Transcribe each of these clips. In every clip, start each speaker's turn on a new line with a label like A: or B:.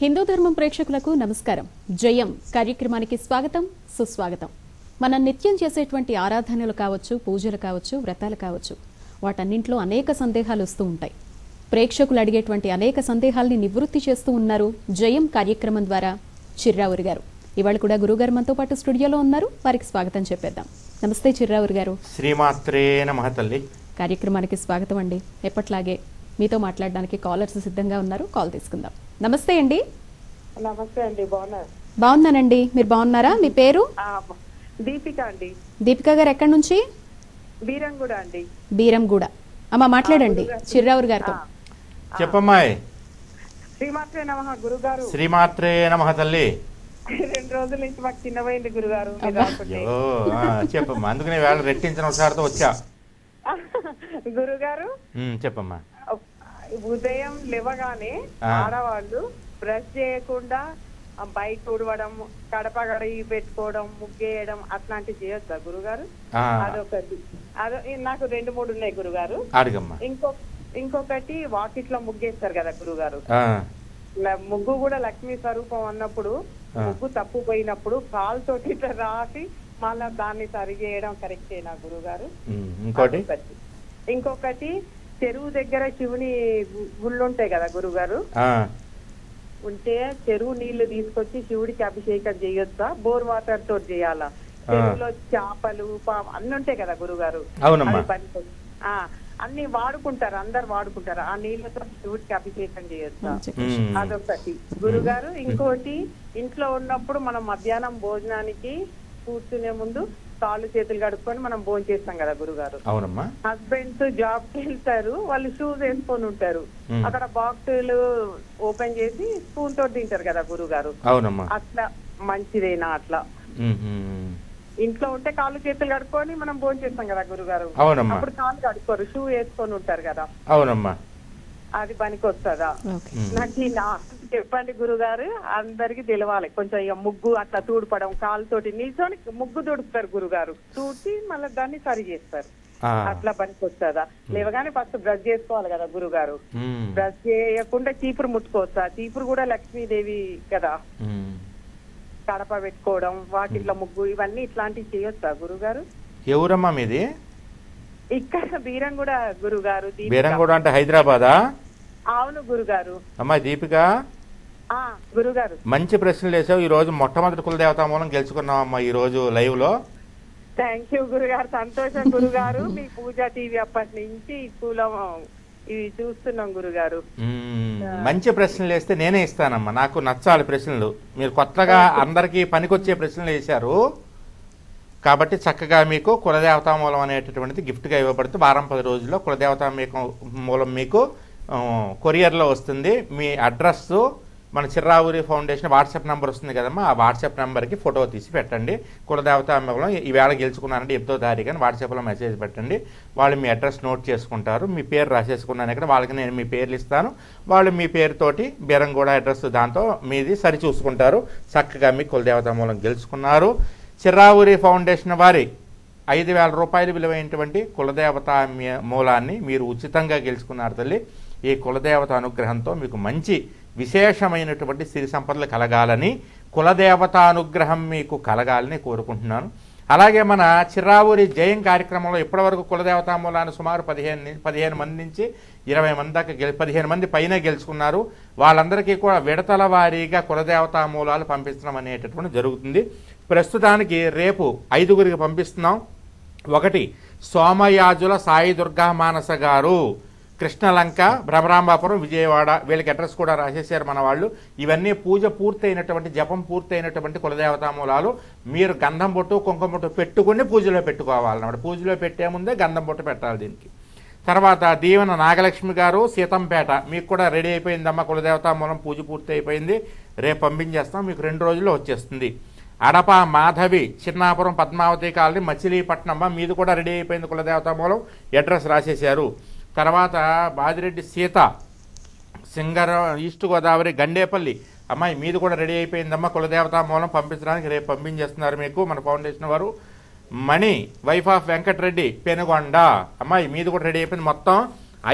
A: హిందూ ధర్మం ప్రేక్షకులకు నమస్కారం జయం కార్యక్రమానికి స్వాగతం సుస్వాగతం మనం నిత్యం చేసేటువంటి ఆరాధనలు కావచ్చు పూజలు కావచ్చు వ్రతాలు కావచ్చు వాటన్నింటిలో అనేక సందేహాలు వస్తూ ఉంటాయి ప్రేక్షకులు అడిగేటువంటి అనేక సందేహాల్ని నివృత్తి చేస్తూ ఉన్నారు జయం కార్యక్రమం ద్వారా చిర్రావురి గారు ఇవాళ కూడా గురుగారు మనతో పాటు స్టూడియోలో ఉన్నారు వారికి స్వాగతం చెప్పేద్దాం నమస్తే చిర్రావురి గారు
B: శ్రీమాత్రే
A: కార్యక్రమానికి స్వాగతం అండి ఎప్పట్లాగే మీతో మాట్లాడడానికి కాలర్స్ సిద్ధంగా ఉన్నారు కాల్ తీసుకుందాం నమస్తే అండి
C: నమస్తే అండి బాగున్నారు
A: బాగున్నానండి మీరు బాగున్నారా మీ పేరు
C: దీపిక అండి
A: దీపిక గారు ఎక్కడి నుంచి
C: బీరంగూడ అండి
A: బీరంగూడ అమ్మ మాట్లాడండి చిర్రావురు గారితో
B: చెప్పమ్మాయి
C: శ్రీమాత్రే నమ గురుగారు
B: శ్రీమాత్రే తల్లి
C: రెండు రోజుల నుంచి మాకు చిన్న పోయింది గురుగారు
B: చెప్పమ్మా అందుకనే వేళ రెట్టించిన వచ్చా గురుగారు చెప్పమ్మా
C: ఉదయం లేవగానే ఆడవాళ్ళు బ్రష్ చేయకుండా బైక్ ఊడవడం కడప గడిగి పెట్టుకోవడం ముగ్గేయడం అట్లాంటివి చేయొద్దా గురుగారు అదొకటి అదో నాకు రెండు మూడు ఉన్నాయి గురుగారు ఇంకో ఇంకొకటి వాకిట్లో ముగ్గేస్తారు కదా గురుగారు ముగ్గు కూడా లక్ష్మీ స్వరూపం అన్నప్పుడు ముగ్గు తప్పు పోయినప్పుడు కాల్ ఇట్లా రాసి మళ్ళా దాన్ని సరిగేయడం కరెక్టేనా గురుగారు ఇంకొకటి చెరువు దగ్గర శివుని గుళ్ళు ఉంటాయి కదా గురుగారు ఉంటే చెరువు నీళ్లు తీసుకొచ్చి శివుడికి అభిషేకం చేయొద్దా బోర్ వాటర్ తో చేయాలా చెరువులో చేపలు పాము అన్ని ఉంటాయి కదా గురుగారు అన్ని వాడుకుంటారు అందరు వాడుకుంటారు ఆ నీళ్లతో శివుడికి అభిషేకం చేయొద్దా అదొకటి గురుగారు ఇంకోటి ఇంట్లో ఉన్నప్పుడు మనం మధ్యాహ్నం భోజనానికి కూర్చునే ముందు కాళ్ళు చేతులు కడుక్కొని మనం భోజనం చేస్తాం కదా గురుగారు అవునమ్మా హస్బెండ్స్ జాబ్ కి వెళ్తారు వాళ్ళు షూస్ వేసుకొని ఉంటారు అక్కడ బాక్సులు ఓపెన్ చేసి స్పూన్ తోటి తింటారు కదా గురుగారు అవునమ్మా అట్లా మంచిదేనా అట్లా ఇంట్లో ఉంటే కాళ్ళు చేతులు కడుక్కొని మనం భోజనం చేస్తాం కదా గురుగారు అవునమ్మా అప్పుడు కాళ్ళు కడుక్కోరు షూ వేసుకొని ఉంటారు కదా అవునమ్మా అది వస్తుందా నాకు నా చెప్పండి గురుగారు అందరికి తెలవాలి కొంచెం ఇక ముగ్గు అట్లా తూడుపడం కాలుతోటి నిజానికి ముగ్గు తుడుపుతారు గురుగారు తూడ్చి మళ్ళీ దాన్ని సరి చేస్తారు అట్లా పనికి వస్తుందా లేవగానే ఫస్ట్ బ్రష్ చేసుకోవాలి కదా గురుగారు బ్రష్ చేయకుండా చీపురు ముట్టుకోవచ్చా చీపురు కూడా లక్ష్మీదేవి కదా కడప పెట్టుకోవడం వాటిల్లో ముగ్గు ఇవన్నీ ఇట్లాంటివి చేయొచ్చా గురుగారు
B: ఎవరమ్మా మీది
C: ఇక్కడ బీరంగూడ గురుగారు బీరంగూడ
B: అంటే హైదరాబాదా
C: అవును గురుగారు అమ్మా దీపిక గురుగారు
B: మంచి ప్రశ్నలు వేసావు ఈ రోజు మొట్టమొదటి కులదేవత మూలం గెలుచుకున్నాం అమ్మా ఈ రోజు లైవ్ లో
C: థ్యాంక్ యూ గురుగారు సంతోషం గురుగారు మీ పూజా టీవీ అప్పటి నుంచి కులం ఇవి చూస్తున్నాం గురుగారు
B: మంచి ప్రశ్నలు వేస్తే నేనే ఇస్తానమ్మా నాకు నచ్చాలి ప్రశ్నలు మీరు కొత్తగా అందరికీ పనికొచ్చే ప్రశ్నలు వేశారు కాబట్టి చక్కగా మీకు కులదేవతా మూలం అనేటటువంటిది గిఫ్ట్గా ఇవ్వబడుతుంది వారం పది రోజుల్లో కులదేవతా మీకు మూలం మీకు కొరియర్లో వస్తుంది మీ అడ్రస్ మన చిర్రావురి ఫౌండేషన్ వాట్సాప్ నెంబర్ వస్తుంది కదమ్మా ఆ వాట్సాప్ నెంబర్కి ఫోటో తీసి పెట్టండి కులదేవత అమ్మకులం ఈవేళ గెలుచుకున్నారంటే ఎనిమిదో తారీఖు అని వాట్సాప్లో మెసేజ్ పెట్టండి వాళ్ళు మీ అడ్రస్ నోట్ చేసుకుంటారు మీ పేరు రాసేసుకున్నాను ఇక్కడ వాళ్ళకి నేను మీ పేర్లు ఇస్తాను వాళ్ళు మీ పేరుతోటి బీరంగూడ అడ్రస్ దాంతో మీది సరిచూసుకుంటారు చక్కగా మీ కులదేవత మూలం గెలుచుకున్నారు చిరావురి ఫౌండేషన్ వారి ఐదు వేల రూపాయలు విలువైనటువంటి కులదేవత మూలాన్ని మీరు ఉచితంగా గెలుచుకున్నారు తల్లి ఈ కులదేవత అనుగ్రహంతో మీకు మంచి విశేషమైనటువంటి సిరి సంపదలు కలగాలని కులదేవత అనుగ్రహం మీకు కలగాలని కోరుకుంటున్నాను అలాగే మన చిరావురి జయం కార్యక్రమంలో ఇప్పటివరకు మూలాన్ని సుమారు పదిహేను పదిహేను మంది నుంచి ఇరవై మంది దాకా గెలి పదిహేను మంది పైన గెలుచుకున్నారు వాళ్ళందరికీ కూడా విడతల వారీగా కులదేవతా మూలాలు పంపించడం అనేటటువంటి జరుగుతుంది ప్రస్తుతానికి రేపు ఐదుగురికి పంపిస్తున్నాం ఒకటి సోమయాజుల సాయి దుర్గా మానస గారు కృష్ణలంక భ్రమరాంబాపురం విజయవాడ వీళ్ళకి అడ్రస్ కూడా రాసేసారు మన వాళ్ళు ఇవన్నీ పూజ పూర్తయినటువంటి జపం పూర్తయినటువంటి కులదేవతామూలాలు మీరు గంధం బొట్టు కుంకుమ బొట్టు పెట్టుకుని పూజలో పెట్టుకోవాలన్నమాట పూజలో పెట్టే ముందే గంధం బొట్టు పెట్టాలి దీనికి తర్వాత దీవెన నాగలక్ష్మి గారు సీతంపేట మీకు కూడా రెడీ అయిపోయిందమ్మా కులదేవతామూలం పూజ పూర్తి అయిపోయింది రేపు పంపించేస్తాం మీకు రెండు రోజుల్లో వచ్చేస్తుంది అడప మాధవి చిన్నాపురం పద్మావతి కాలనీ మచిలీపట్నం మీది కూడా రెడీ అయిపోయింది కులదేవత మూలం అడ్రస్ రాసేశారు తర్వాత బాదిరెడ్డి సీత సింగర ఈస్ట్ గోదావరి గండేపల్లి అమ్మాయి మీది కూడా రెడీ అయిపోయిందమ్మా కులదేవతా మూలం పంపించడానికి రేపు పంపించేస్తున్నారు మీకు మన ఫౌండేషన్ వారు మణి వైఫ్ ఆఫ్ వెంకటరెడ్డి పెనుగొండ అమ్మాయి మీది కూడా రెడీ అయిపోయింది మొత్తం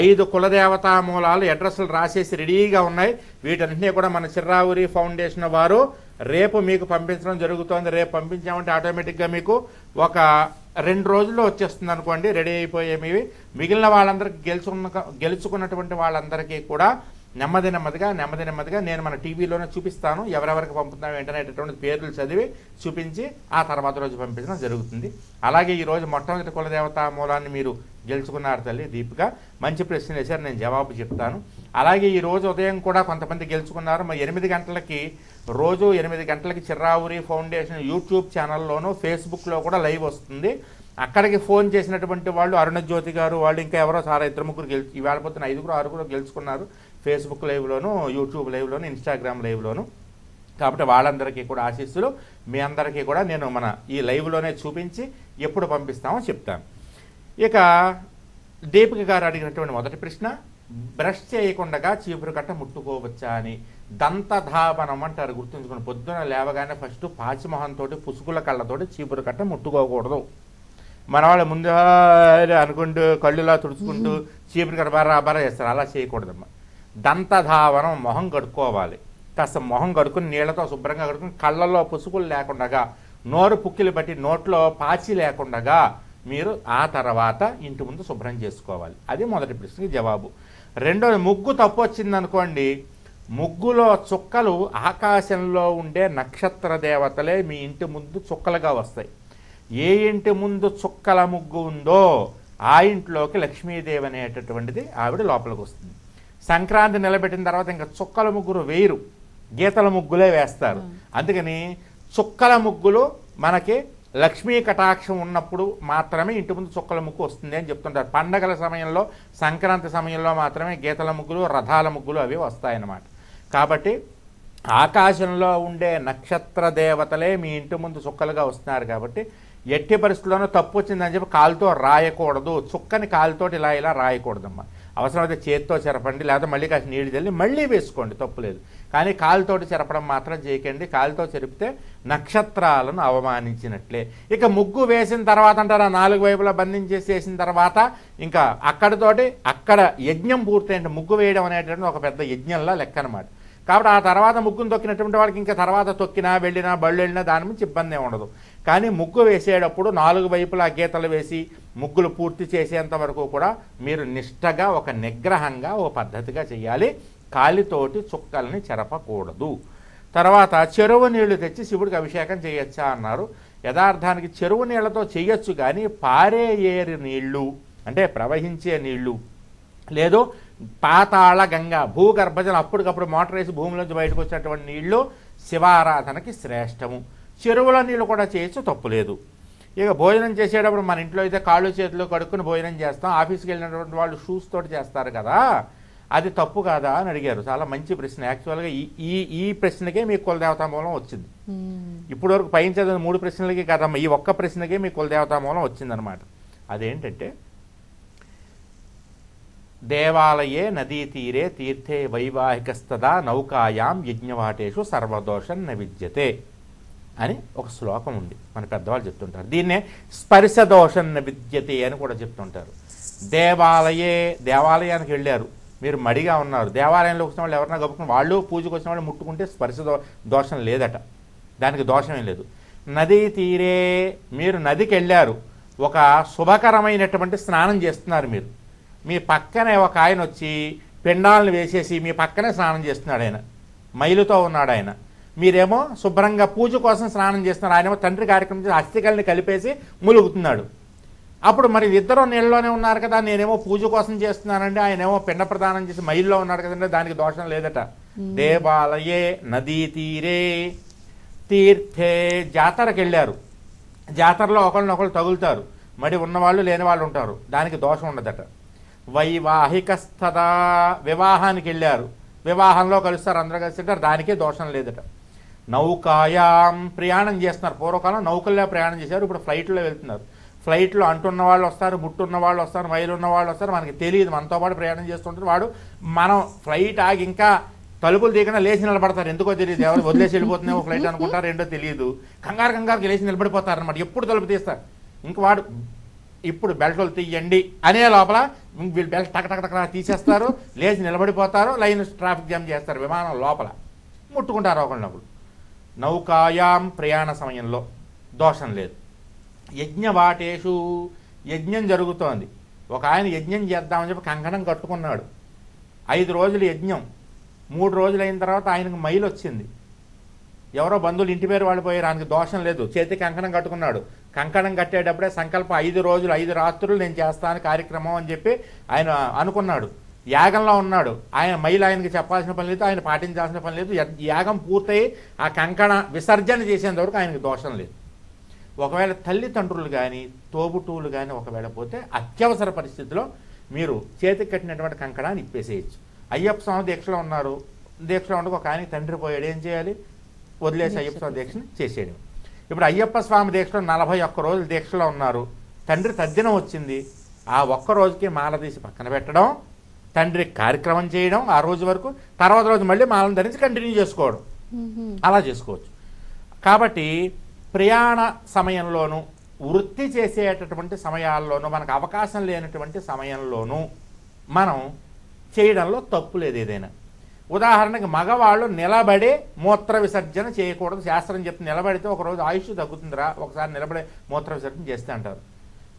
B: ఐదు కులదేవతా మూలాలు అడ్రస్లు రాసేసి రెడీగా ఉన్నాయి వీటన్నిటినీ కూడా మన చిర్రావురి ఫౌండేషన్ వారు రేపు మీకు పంపించడం జరుగుతోంది రేపు పంపించామంటే ఆటోమేటిక్గా మీకు ఒక రెండు రోజుల్లో వచ్చేస్తుంది అనుకోండి రెడీ అయిపోయేవి మిగిలిన వాళ్ళందరికీ గెలుచుకున్న గెలుచుకున్నటువంటి వాళ్ళందరికీ కూడా నెమ్మది నెమ్మదిగా నెమ్మది నెమ్మదిగా నేను మన టీవీలోనే చూపిస్తాను ఎవరెవరికి పంపుతున్నాం ఏంటనేటటువంటి పేర్లు చదివి చూపించి ఆ తర్వాత రోజు పంపించడం జరుగుతుంది అలాగే ఈరోజు మొట్టమొదటి కులదేవత మూలాన్ని మీరు గెలుచుకున్నారు తల్లి దీపిక మంచి ప్రశ్న వేశారు నేను జవాబు చెప్తాను అలాగే ఈ రోజు ఉదయం కూడా కొంతమంది గెలుచుకున్నారు మరి ఎనిమిది గంటలకి రోజు ఎనిమిది గంటలకి చిర్రావురి ఫౌండేషన్ యూట్యూబ్ ఛానల్లోనూ ఫేస్బుక్లో కూడా లైవ్ వస్తుంది అక్కడికి ఫోన్ చేసినటువంటి వాళ్ళు అరుణజ్యోతి గారు వాళ్ళు ఇంకా ఎవరో సారా ఇద్దరు ముగ్గురు గెలు వేళపోతున్న ఐదుగురు ఆరుగురు గెలుచుకున్నారు ఫేస్బుక్ లైవ్లోను యూట్యూబ్ లైవ్లోను ఇన్స్టాగ్రామ్ లైవ్లోను కాబట్టి వాళ్ళందరికీ కూడా ఆశీస్సులు మీ అందరికీ కూడా నేను మన ఈ లైవ్లోనే చూపించి ఎప్పుడు పంపిస్తామో చెప్తాను ఇక దీపిక గారు అడిగినటువంటి మొదటి ప్రశ్న బ్రష్ చేయకుండా చీపురు కట్ట ముట్టుకోవచ్చా అని దంతధాపనం అంటారు గుర్తుంచుకుని పొద్దున లేవగానే ఫస్ట్ పాచిమొహంతో పుసుకుల కళ్ళతోటి చీపురు కట్ట ముట్టుకోకూడదు మన వాళ్ళు ముందే అనుకుంటూ కళ్ళులా తుడుచుకుంటూ చీపురు కట్ట బారా బారా చేస్తారు అలా చేయకూడదమ్మా దంతధావనం మొహం కడుక్కోవాలి కాస్త మొహం కడుక్కుని నీళ్లతో శుభ్రంగా కడుక్కుని కళ్ళల్లో పుసుకులు లేకుండగా నోరు పుక్కిలు బట్టి నోట్లో పాచి లేకుండగా మీరు ఆ తర్వాత ఇంటి ముందు శుభ్రం చేసుకోవాలి అది మొదటి ప్రశ్నకి జవాబు రెండోది ముగ్గు తప్పు వచ్చిందనుకోండి ముగ్గులో చుక్కలు ఆకాశంలో ఉండే నక్షత్ర దేవతలే మీ ఇంటి ముందు చుక్కలుగా వస్తాయి ఏ ఇంటి ముందు చుక్కల ముగ్గు ఉందో ఆ ఇంట్లోకి లక్ష్మీదేవి అనేటటువంటిది ఆవిడ లోపలికి వస్తుంది సంక్రాంతి నిలబెట్టిన తర్వాత ఇంకా చుక్కల ముగ్గురు వేయరు గీతల ముగ్గులే వేస్తారు అందుకని చుక్కల ముగ్గులు మనకి లక్ష్మీ కటాక్షం ఉన్నప్పుడు మాత్రమే ఇంటి ముందు చుక్కల ముగ్గు వస్తుంది అని చెప్తుంటారు పండగల సమయంలో సంక్రాంతి సమయంలో మాత్రమే గీతల ముగ్గులు రథాల ముగ్గులు అవి వస్తాయన్నమాట కాబట్టి ఆకాశంలో ఉండే నక్షత్ర దేవతలే మీ ఇంటి ముందు చుక్కలుగా వస్తున్నారు కాబట్టి ఎట్టి పరిస్థితుల్లోనూ తప్పు వచ్చిందని చెప్పి కాలుతో రాయకూడదు చుక్కని కాలుతోటి ఇలా ఇలా రాయకూడదమ్మా అవసరమైతే చేత్తో చెరపండి లేకపోతే మళ్ళీ కాస్త నీళ్ళు చల్లి మళ్ళీ వేసుకోండి తప్పులేదు కానీ కాలుతోటి చెరపడం మాత్రం చేయకండి కాలుతో చెరిపితే నక్షత్రాలను అవమానించినట్లే ఇక ముగ్గు వేసిన తర్వాత అంటారా నాలుగు వైపులా బంధించేసి వేసిన తర్వాత ఇంకా అక్కడితోటి అక్కడ యజ్ఞం పూర్తయిన ముగ్గు వేయడం అనేటువంటి ఒక పెద్ద యజ్ఞంలా లెక్క అనమాట కాబట్టి ఆ తర్వాత ముగ్గును తొక్కినటువంటి వాళ్ళకి ఇంకా తర్వాత తొక్కినా వెళ్ళినా బళ్ళు వెళ్ళినా దాని నుంచి ఇబ్బంది ఉండదు కానీ ముగ్గు వేసేటప్పుడు నాలుగు వైపులా గీతలు వేసి ముగ్గులు పూర్తి చేసేంత వరకు కూడా మీరు నిష్టగా ఒక నిగ్రహంగా ఒక పద్ధతిగా చేయాలి కాలితోటి చుక్కల్ని చెరపకూడదు తర్వాత చెరువు నీళ్లు తెచ్చి శివుడికి అభిషేకం చేయొచ్చా అన్నారు యథార్థానికి చెరువు నీళ్లతో చేయొచ్చు కానీ పారే ఏరి నీళ్లు అంటే ప్రవహించే నీళ్లు లేదు పాతాళ గంగ భూగర్భజలు అప్పటికప్పుడు మోటార్ వేసి భూమిలోంచి బయటకు వచ్చేటువంటి నీళ్లు శివారాధనకి శ్రేష్టము చెరువుల నీళ్ళు కూడా చేయొచ్చు తప్పులేదు ఇక భోజనం చేసేటప్పుడు మన ఇంట్లో అయితే కాళ్ళు చేతులు కడుక్కుని భోజనం చేస్తాం ఆఫీస్కి వెళ్ళినటువంటి వాళ్ళు షూస్ తోటి చేస్తారు కదా అది తప్పు కాదా అని అడిగారు చాలా మంచి ప్రశ్న యాక్చువల్గా ఈ ఈ ప్రశ్నకే మీ కులదేవతా మూలం వచ్చింది ఇప్పటి వరకు పైన చదివిన మూడు ప్రశ్నలకి కదమ్మ ఈ ఒక్క ప్రశ్నకే మీ కులదేవతా మూలం వచ్చిందనమాట అదేంటంటే దేవాలయే నదీ తీరే తీర్థే వైవాహికస్తదా నౌకాయాం యజ్ఞవాటేషు సర్వదోషం న విద్యతే అని ఒక శ్లోకం ఉంది మన పెద్దవాళ్ళు చెప్తుంటారు దీన్నే స్పర్శ దోషన్న విద్యతే అని కూడా చెప్తుంటారు దేవాలయే దేవాలయానికి వెళ్ళారు మీరు మడిగా ఉన్నారు దేవాలయంలో వచ్చిన వాళ్ళు ఎవరైనా గొప్పకుని వాళ్ళు పూజకు వచ్చిన వాళ్ళు ముట్టుకుంటే స్పర్శ దో దోషం లేదట దానికి దోషం ఏం లేదు నదీ తీరే మీరు నదికి వెళ్ళారు ఒక శుభకరమైనటువంటి స్నానం చేస్తున్నారు మీరు మీ పక్కనే ఒక ఆయన వచ్చి పిండాలను వేసేసి మీ పక్కనే స్నానం చేస్తున్నాడు ఆయన మైలుతో ఉన్నాడు ఆయన మీరేమో శుభ్రంగా పూజ కోసం స్నానం చేస్తున్నారు ఆయనేమో తండ్రి కార్యక్రమం చేసి అస్థికల్ని కలిపేసి ములుగుతున్నాడు అప్పుడు మరి ఇద్దరు నీళ్ళలోనే ఉన్నారు కదా నేనేమో పూజ కోసం చేస్తున్నానండి ఆయనేమో పిండ ప్రదానం చేసి మైల్లో ఉన్నాడు కదండి దానికి దోషం లేదట దేవాలయే నదీ తీరే తీర్థే జాతరకు వెళ్ళారు జాతరలో ఒకళ్ళు తగులుతారు మరి ఉన్నవాళ్ళు లేని వాళ్ళు ఉంటారు దానికి దోషం ఉండదట వైవాహికస్థదా వివాహానికి వెళ్ళారు వివాహంలో కలుస్తారు అందరూ కలిసి దానికే దోషం లేదట నౌకాయాం ప్రయాణం చేస్తున్నారు పూర్వకాలం నౌకల్లో ప్రయాణం చేశారు ఇప్పుడు ఫ్లైట్లో వెళ్తున్నారు ఫ్లైట్లో అంటున్న వాళ్ళు వస్తారు ముట్టున్న వాళ్ళు వస్తారు వైలు ఉన్న వాళ్ళు వస్తారు మనకి తెలియదు మనతో పాటు ప్రయాణం చేస్తుంటారు వాడు మనం ఫ్లైట్ ఆగి ఇంకా తలుపులు దిగిన లేచి నిలబడతారు ఎందుకో తెలియదు ఎవరు వదిలేసి వెళ్ళిపోతున్నాయో ఫ్లైట్ అనుకుంటారు ఏంటో తెలియదు కంగారు కంగారుకి లేచి నిలబడిపోతారు అనమాట ఎప్పుడు తలుపు తీస్తారు ఇంక వాడు ఇప్పుడు బెల్ట్లు తీయండి అనే లోపల వీళ్ళు బెల్ట్ టక టక టక తీసేస్తారు లేచి నిలబడిపోతారు లైన్ ట్రాఫిక్ జామ్ చేస్తారు విమానం లోపల ముట్టుకుంటారు ఒకళ్ళప్పుడు నౌకాయాం ప్రయాణ సమయంలో దోషం లేదు యజ్ఞవాటేషు యజ్ఞం జరుగుతోంది ఒక ఆయన యజ్ఞం చేద్దామని చెప్పి కంకణం కట్టుకున్నాడు ఐదు రోజులు యజ్ఞం మూడు రోజులు అయిన తర్వాత ఆయనకు మైలు వచ్చింది ఎవరో బంధువులు ఇంటి పేరు వాళ్ళు పోయారు ఆయనకు దోషం లేదు చేతి కంకణం కట్టుకున్నాడు కంకణం కట్టేటప్పుడే సంకల్పం ఐదు రోజులు ఐదు రాత్రులు నేను చేస్తాను కార్యక్రమం అని చెప్పి ఆయన అనుకున్నాడు యాగంలో ఉన్నాడు ఆయన మైలు ఆయనకి చెప్పాల్సిన పని లేదు ఆయన పాటించాల్సిన పని లేదు యాగం పూర్తయి ఆ కంకణ విసర్జన చేసేంత వరకు ఆయనకు దోషం లేదు ఒకవేళ తల్లిదండ్రులు కానీ తోబుటూలు కానీ ఒకవేళ పోతే అత్యవసర పరిస్థితిలో మీరు చేతికి కట్టినటువంటి కంకణాన్ని ఇప్పేసేయచ్చు అయ్యప్ప స్వామి దీక్షలో ఉన్నారు దీక్షలో ఉండగా ఒక ఆయనకి తండ్రి పోయాడు ఏం చేయాలి వదిలేసి అయ్యప్ప స్వామి దీక్షను చేసేయడం ఇప్పుడు అయ్యప్ప స్వామి దీక్షలో నలభై ఒక్క రోజులు దీక్షలో ఉన్నారు తండ్రి తద్దినం వచ్చింది ఆ ఒక్క రోజుకి మాల తీసి పక్కన పెట్టడం తండ్రి కార్యక్రమం చేయడం ఆ రోజు వరకు తర్వాత రోజు మళ్ళీ మాలను ధరించి కంటిన్యూ చేసుకోవడం అలా చేసుకోవచ్చు కాబట్టి ప్రయాణ సమయంలోనూ వృత్తి చేసేటటువంటి సమయాల్లోనూ మనకు అవకాశం లేనటువంటి సమయంలోనూ మనం చేయడంలో తప్పు లేదు ఏదైనా ఉదాహరణకి మగవాళ్ళు నిలబడే మూత్ర విసర్జన చేయకూడదు శాస్త్రం చెప్తే నిలబడితే ఒకరోజు ఆయుష్ తగ్గుతుందిరా ఒకసారి నిలబడే మూత్ర విసర్జన చేస్తే అంటారు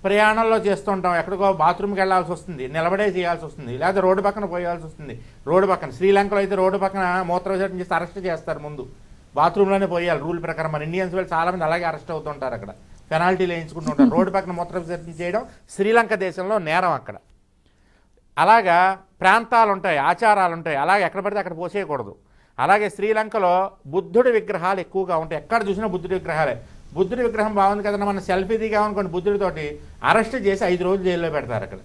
B: ప్రయాణంలో చేస్తుంటాం ఎక్కడికో బాత్రూమ్కి వెళ్ళాల్సి వస్తుంది నిలబడే చేయాల్సి వస్తుంది లేదా రోడ్డు పక్కన పోయాల్సి వస్తుంది రోడ్డు పక్కన శ్రీలంకలో అయితే రోడ్డు పక్కన మూత్రవిసర్జన చేసి అరెస్ట్ చేస్తారు ముందు బాత్రూంలోనే పోయాలి రూల్ ప్రకారం మన ఇండియన్స్ వాళ్ళు చాలామంది అలాగే అరెస్ట్ అవుతుంటారు అక్కడ పెనాల్టీ లేయించుకుంటూ ఉంటారు రోడ్డు పక్కన మూత్ర విసర్జన చేయడం శ్రీలంక దేశంలో నేరం అక్కడ అలాగా ప్రాంతాలు ఉంటాయి ఆచారాలు ఉంటాయి అలాగే ఎక్కడ పడితే అక్కడ పోసేయకూడదు అలాగే శ్రీలంకలో బుద్ధుడి విగ్రహాలు ఎక్కువగా ఉంటాయి ఎక్కడ చూసినా బుద్ధుడి విగ్రహాలే బుద్ధుడి విగ్రహం బాగుంది కదన్నా మనం సెల్ఫీ దిగామనుకోండి బుద్ధుడితోటి అరెస్ట్ చేసి ఐదు రోజులు జైల్లో పెడతారు అక్కడ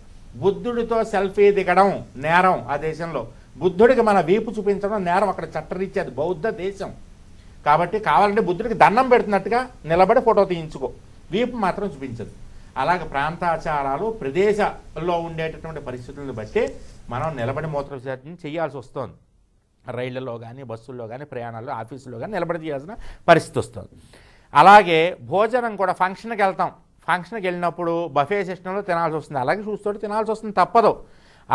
B: బుద్ధుడితో సెల్ఫీ దిగడం నేరం ఆ దేశంలో బుద్ధుడికి మన వీపు చూపించడం నేరం అక్కడ చట్టరీత్యాది బౌద్ధ దేశం కాబట్టి కావాలంటే బుద్ధుడికి దండం పెడుతున్నట్టుగా నిలబడి ఫోటో తీయించుకో వీపు మాత్రం చూపించదు అలాగే ప్రాంతాచారాలు ప్రదేశంలో ఉండేటటువంటి పరిస్థితులను బట్టి మనం నిలబడి విసర్జన చేయాల్సి వస్తుంది రైళ్లలో కానీ బస్సుల్లో కానీ ప్రయాణాల్లో ఆఫీసుల్లో కానీ నిలబడి చేయాల్సిన పరిస్థితి వస్తుంది అలాగే భోజనం కూడా ఫంక్షన్కి వెళ్తాం ఫంక్షన్కి వెళ్ళినప్పుడు బఫే సిస్టంలో తినాల్సి వస్తుంది అలాగే చూస్తూ తినాల్సి వస్తుంది తప్పదు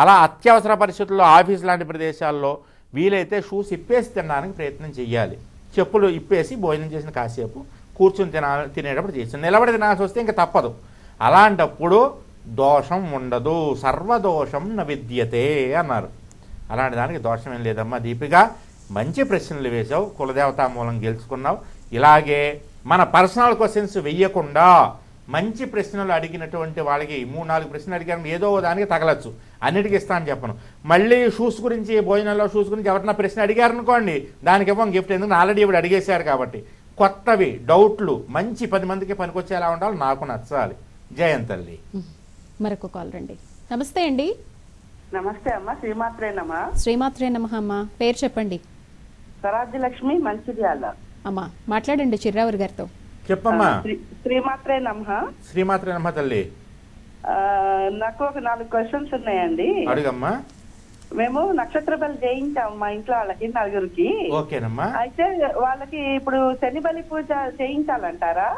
B: అలా అత్యవసర పరిస్థితుల్లో ఆఫీస్ లాంటి ప్రదేశాల్లో వీలైతే షూస్ ఇప్పేసి తినడానికి ప్రయత్నం చేయాలి చెప్పులు ఇప్పేసి భోజనం చేసిన కాసేపు కూర్చుని తినా తినేటప్పుడు చేసి నిలబడి తినాల్సి వస్తే ఇంకా తప్పదు అలాంటప్పుడు దోషం ఉండదు సర్వదోషం న విద్యతే అన్నారు అలాంటి దానికి దోషం ఏం లేదమ్మా దీపిక మంచి ప్రశ్నలు వేశావు కులదేవతా మూలం గెలుచుకున్నావు ఇలాగే మన పర్సనల్ క్వశ్చన్స్ వెయ్యకుండా మంచి ప్రశ్నలు అడిగినటువంటి వాళ్ళకి మూడు నాలుగు ప్రశ్నలు అడిగాను ఏదో దానికి తగలచ్చు అన్నిటికీ ఇస్తాను చెప్పను మళ్ళీ షూస్ గురించి భోజనంలో షూస్ గురించి ఎవరన్నా ప్రశ్న అడిగారనుకోండి దానికి ఇవ్వం గిఫ్ట్ ఎందుకంటే ఆల్రెడీ ఇవి అడిగేశారు కాబట్టి కొత్తవి డౌట్లు మంచి పది మందికి పనికొచ్చేలా ఉండాలి నాకు నచ్చాలి జయంత్ తల్లి
A: మరొక కాల్ రండి నమస్తే అండి నమస్తే అమ్మా శ్రీమాత్రేనమ్మా శ్రీమాత్రేనమ్మ అమ్మా పేరు చెప్పండి సరాజ్య లక్ష్మి మంచిర్యాల అమ్మా మాట్లాడండి చిర్రావర్ గారితో చెప్పమ్మా శ్రీమాత్రే నమ
B: శ్రీమాత్రే నమ తల్లి
D: నాకు ఒక నాలుగు క్వశ్చన్స్ ఉన్నాయండి అడుగమ్మా మేము నక్షత్ర బలి చేయించాం మా ఇంట్లో వాళ్ళకి నలుగురికి ఓకేనమ్మా అయితే వాళ్ళకి ఇప్పుడు శని బలి పూజ చేయించాలంటారా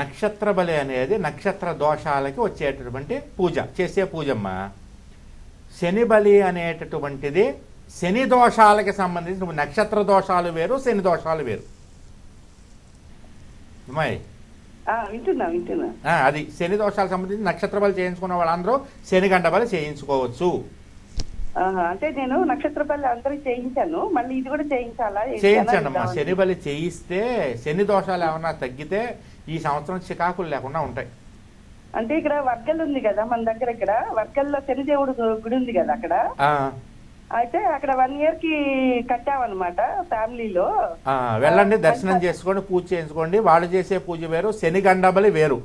B: నక్షత్ర బలి అనేది నక్షత్ర దోషాలకి వచ్చేటటువంటి పూజ చేసే పూజమ్మా శని బలి అనేటటువంటిది శని దోషాలకి సంబంధించిన నక్షత్ర దోషాలు వేరు శని దోషాలు వేరు అమ్మాయి వింటున్నా అది శని దోషాలకు సంబంధించి నక్షత్ర బలి చేయించుకున్న వాళ్ళందరూ శని గంట బలి చేయించుకోవచ్చు
D: అంటే నేను నక్షత్ర బలి అందరూ చేయించాను మళ్ళీ ఇది కూడా చేయించాలా చేయించండి అమ్మా శని బలి
B: చేయిస్తే శని దోషాలు ఏమన్నా తగ్గితే ఈ సంవత్సరం చికాకులు లేకుండా ఉంటాయి
D: అంటే ఇక్కడ వర్గల్ ఉంది కదా మన దగ్గర ఇక్కడ వర్గల్లో దేవుడు గుడి ఉంది కదా అక్కడ అయితే అక్కడ వన్ ఇయర్ కి కట్టామన్నమాట ఫ్యామిలీలో
B: వెళ్ళండి దర్శనం చేసుకోండి పూజ చేయించుకోండి వాళ్ళు చేసే పూజ వేరు శని గండబలి వేరు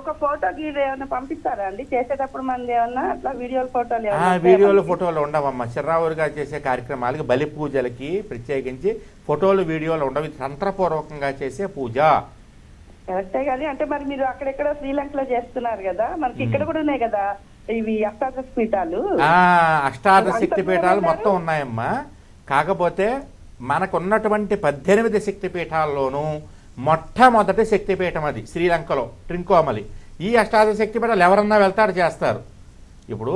D: ఒక ఫోటో గీడు ఏమైనా పంపిస్తారా అండి చేసేటప్పుడు మనది ఏమన్నా అట్లా వీడియోలు ఫోటోలు వీడియోలు
B: ఫోటోలు ఉండవమ్మా గారు చేసే కార్యక్రమాలకి బలి పూజలకి ప్రత్యేకించి ఫోటోలు వీడియోలు ఉండవు తంత్రపూర్వకంగా చేసే పూజ
D: కరెక్టే కానీ అంటే మరి మీరు అక్కడెక్కడ శ్రీలంకలో చేస్తున్నారు కదా మనకి ఇక్కడ కూడా ఉన్నాయి కదా ఇవి అష్టాదశ పీఠాలు
B: శక్తి పీఠాలు మొత్తం ఉన్నాయమ్మా కాకపోతే మనకున్నటువంటి పద్దెనిమిది శక్తి పీఠాల్లోనూ మొట్టమొదటి శక్తిపీఠం అది శ్రీలంకలో ట్రింకోమలి ఈ అష్టాదశ శక్తిపీఠాలు ఎవరన్నా వెళ్తారు చేస్తారు ఇప్పుడు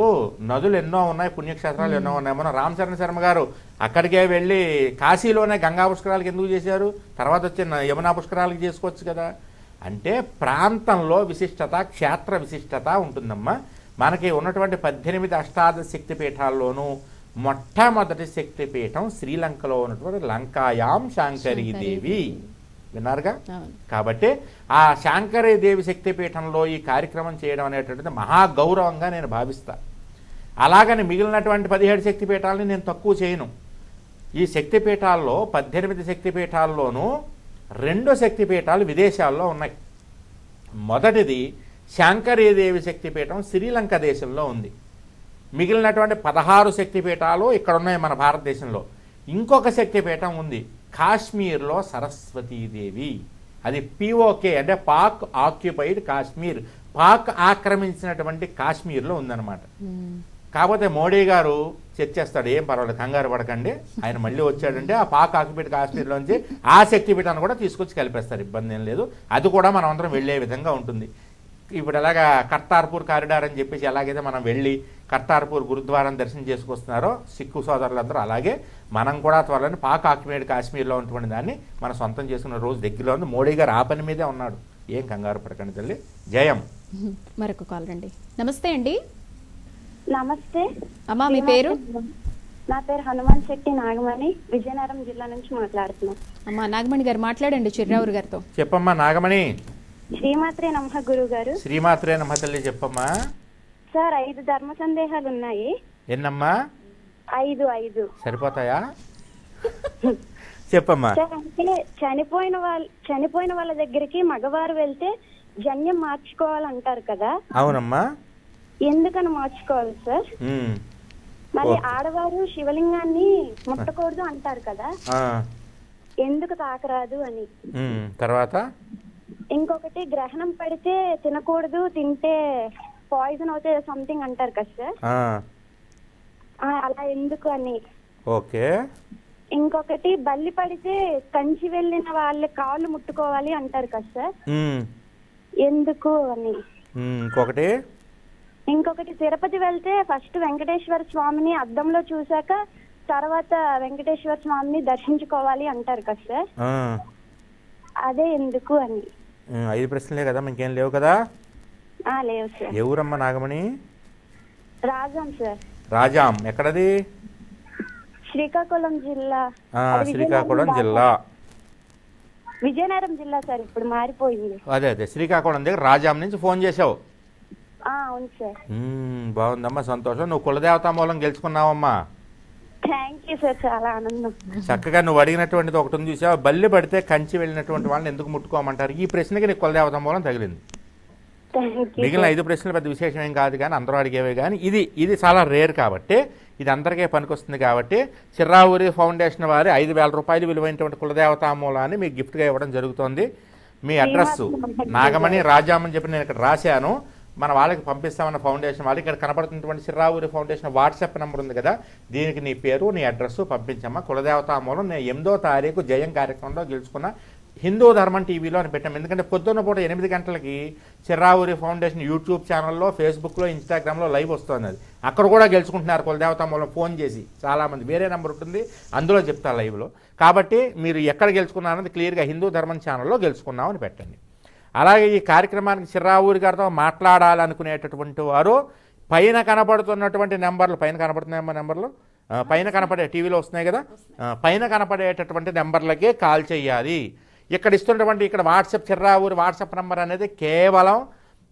B: నదులు ఎన్నో ఉన్నాయి పుణ్యక్షేత్రాలు ఎన్నో ఉన్నాయి మనం రామ్ శర్మ గారు అక్కడికే వెళ్ళి కాశీలోనే గంగా పుష్కరాలకు ఎందుకు చేశారు తర్వాత వచ్చిన యమునా పుష్కరాలకు చేసుకోవచ్చు కదా అంటే ప్రాంతంలో విశిష్టత క్షేత్ర విశిష్టత ఉంటుందమ్మా మనకి ఉన్నటువంటి పద్దెనిమిది అష్టాదశ శక్తి పీఠాల్లోనూ మొట్టమొదటి శక్తి పీఠం శ్రీలంకలో ఉన్నటువంటి లంకాయాం దేవి విన్నారుగా కాబట్టి ఆ శాంకరీదేవి శక్తి పీఠంలో ఈ కార్యక్రమం చేయడం అనేటువంటిది మహాగౌరవంగా నేను భావిస్తా అలాగని మిగిలినటువంటి పదిహేడు శక్తి పీఠాలని నేను తక్కువ చేయను ఈ శక్తి పీఠాల్లో పద్దెనిమిది శక్తి పీఠాల్లోనూ రెండు శక్తి పీఠాలు విదేశాల్లో ఉన్నాయి మొదటిది శాంకరేదేవి శక్తిపీఠం శ్రీలంక దేశంలో ఉంది మిగిలినటువంటి పదహారు శక్తిపీఠాలు ఇక్కడ ఉన్నాయి మన భారతదేశంలో ఇంకొక శక్తిపీఠం ఉంది కాశ్మీర్లో సరస్వతీదేవి అది పిఓకే అంటే పాక్ ఆక్యుపైడ్ కాశ్మీర్ పాక్ ఆక్రమించినటువంటి కాశ్మీర్లో ఉందన్నమాట కాకపోతే మోడీ గారు చేస్తాడు ఏం పర్వాలేదు కంగారు పడకండి ఆయన మళ్ళీ వచ్చాడంటే ఆ పాక్ ఆక్యుపైడ్ కాశ్మీర్లోంచి ఆ శక్తిపీఠాన్ని కూడా తీసుకొచ్చి కలిపేస్తారు ఇబ్బంది ఏం లేదు అది కూడా మనం అందరం వెళ్ళే విధంగా ఉంటుంది ఇప్పుడు ఎలాగా కర్తార్పూర్ కారిడార్ అని చెప్పేసి ఎలాగైతే మనం వెళ్ళి కర్తార్పూర్ గురుద్వారం దర్శనం చేసుకొస్తున్నారో సిక్కు సోదరులందరూ అలాగే మనం కూడా త్వరలోనే పాక్ ఆక్యుపైడ్ కాశ్మీర్లో ఉన్నటువంటి దాన్ని మనం సొంతం చేసుకున్న రోజు దగ్గరలో ఉంది మోడీ గారు ఆ పని మీదే ఉన్నాడు ఏం కంగారు పడకండి తల్లి జయం
A: మరొక కాల్ రండి నమస్తే అండి
E: నమస్తే అమ్మా మీ పేరు నా పేరు హనుమాన్ శెట్టి నాగమణి విజయనగరం
A: జిల్లా నుంచి మాట్లాడుతున్నాం అమ్మా నాగమణి గారు మాట్లాడండి చిర్రావురు గారితో
B: చెప్పమ్మా నాగమణి
A: శ్రీమాత్రే నమ గురువు గారు
B: శ్రీమాత్రే నమ తల్లి చెప్పమ్మా
A: సార్ ఐదు ధర్మ
E: సందేహాలు ఉన్నాయి ఎన్నమ్మా ఐదు ఐదు
B: సరిపోతాయా చెప్పమ్మా
E: చనిపోయిన వాళ్ళ చనిపోయిన వాళ్ళ దగ్గరికి మగవారు వెళ్తే జన్యం మార్చుకోవాలంటారు కదా అవునమ్మా ఎందుకని మార్చుకోవాలి సార్ మరి ఆడవారు శివలింగాన్ని ముట్టకూడదు అంటారు కదా ఎందుకు తాకరాదు అని తర్వాత ఇంకొకటి గ్రహణం పడితే తినకూడదు తింటే పాయిజన్ అవుతే సంథింగ్ అంటారు కదా సార్ ఆ, అలా ఎందుకు అని ఓకే ఇంకొకటి బల్లి పడితే కంచి వెళ్ళిన వాళ్ళ కాళ్ళు ముట్టుకోవాలి అంటారు కదా సార్ ఎందుకు అని ఇంకొకటి ఇంకొకటి తిరుపతి వెళ్తే ఫస్ట్ వెంకటేశ్వర స్వామిని అద్దంలో చూశాక తర్వాత వెంకటేశ్వర స్వామిని దర్శించుకోవాలి అంటారు కదా సార్ అదే ఎందుకు అని
B: ఐదు ప్రశ్నలే కదా ఇంకేం లేవు కదా ఎవరమ్మ నాగమణి
E: రాజాం సార్
B: రాజాం ఎక్కడది
E: శ్రీకాకుళం జిల్లా
B: శ్రీకాకుళం జిల్లా
E: విజయనగరం జిల్లా సార్ ఇప్పుడు మారిపోయింది
B: అదే అదే శ్రీకాకుళం దగ్గర రాజాం నుంచి ఫోన్ చేసావు
E: అవును సార్
B: బాగుందమ్మా సంతోషం నువ్వు కులదేవతా మూలం గెలుచుకున్నావమ్మా చక్కగా నువ్వు అడిగినటువంటిది ఒకటి ఉంది చూసావా బల్లి పడితే కంచి వెళ్ళినటువంటి వాళ్ళని ఎందుకు ముట్టుకోమంటారు ఈ ప్రశ్నకి నీకు కొలదేవతం మూలం తగిలింది మిగిలిన ఐదు ప్రశ్నలు పెద్ద విశేషం ఏం కాదు కానీ అందరూ అడిగేవే కానీ ఇది ఇది చాలా రేర్ కాబట్టి ఇది అందరికీ పనికొస్తుంది కాబట్టి చిర్రావూరి ఫౌండేషన్ వారి ఐదు వేల రూపాయలు విలువైనటువంటి మూలాన్ని మీకు గిఫ్ట్గా ఇవ్వడం జరుగుతుంది మీ అడ్రస్ నాగమణి రాజామని చెప్పి నేను ఇక్కడ రాశాను మన వాళ్ళకి పంపిస్తామన్న ఫౌండేషన్ వాళ్ళకి ఇక్కడ కనపడుతున్నటువంటి సిర్రావూరి ఫౌండేషన్ వాట్సాప్ నెంబర్ ఉంది కదా దీనికి నీ పేరు నీ అడ్రస్ పంపించమ్మా కులదేవతా మూలం నేను ఎనిమిదో తారీఖు జయం కార్యక్రమంలో గెలుచుకున్న హిందూ ధర్మం టీవీలో అని పెట్టాము ఎందుకంటే పొద్దున్న పూట ఎనిమిది గంటలకి చిర్రావూరి ఫౌండేషన్ యూట్యూబ్ ఛానల్లో ఫేస్బుక్లో ఇన్స్టాగ్రామ్లో లైవ్ వస్తుంది అది అక్కడ కూడా గెలుచుకుంటున్నారు కులదేవతా మూలం ఫోన్ చేసి చాలామంది వేరే నెంబర్ ఉంటుంది అందులో చెప్తా లైవ్లో కాబట్టి మీరు ఎక్కడ గెలుచుకున్నారన్నది క్లియర్గా హిందూ ధర్మం ఛానల్లో గెలుచుకున్నామని పెట్టండి అలాగే ఈ కార్యక్రమానికి చిర్రావూరి గారితో మాట్లాడాలనుకునేటటువంటి వారు పైన కనపడుతున్నటువంటి నెంబర్లు పైన కనపడుతున్నాయమ్మా నెంబర్లు పైన కనపడే టీవీలో వస్తున్నాయి కదా పైన కనపడేటటువంటి నెంబర్లకే కాల్ చేయాలి ఇక్కడ ఇస్తున్నటువంటి ఇక్కడ వాట్సాప్ చిర్రావూరి వాట్సాప్ నెంబర్ అనేది కేవలం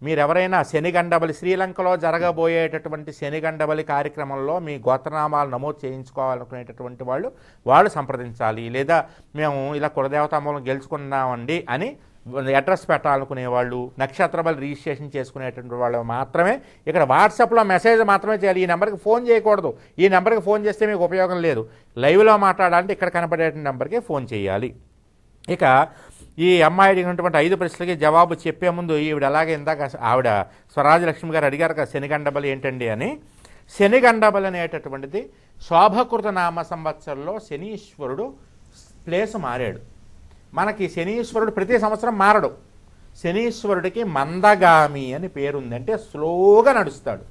B: మీరు ఎవరైనా శనిగండబలి శ్రీలంకలో జరగబోయేటటువంటి శనిగండబలి కార్యక్రమంలో మీ గోత్రనామాలు నమోదు చేయించుకోవాలనుకునేటటువంటి వాళ్ళు వాళ్ళు సంప్రదించాలి లేదా మేము ఇలా కులదేవతామూలం గెలుచుకున్నామండి అని అడ్రస్ పెట్టాలనుకునే వాళ్ళు బలి రిజిస్ట్రేషన్ చేసుకునేటువంటి వాళ్ళు మాత్రమే ఇక్కడ వాట్సాప్లో మెసేజ్ మాత్రమే చేయాలి ఈ నెంబర్కి ఫోన్ చేయకూడదు ఈ నెంబర్కి ఫోన్ చేస్తే మీకు ఉపయోగం లేదు లైవ్లో మాట్లాడాలంటే ఇక్కడ కనపడే నెంబర్కి ఫోన్ చేయాలి ఇక ఈ అమ్మాయి అడిగినటువంటి ఐదు ప్రశ్నలకి జవాబు చెప్పే ముందు ఈవిడ అలాగే ఇందాక ఆవిడ స్వరాజలక్ష్మి గారు అడిగారు కదా శనిగండబలి ఏంటండి అని శనిగండబలి అనేటటువంటిది శోభకృత నామ సంవత్సరంలో శనీశ్వరుడు ప్లేస్ మారాడు మనకి శనీశ్వరుడు ప్రతి సంవత్సరం మారడు శనీశ్వరుడికి మందగామి అని పేరుందంటే స్లోగా నడుస్తాడు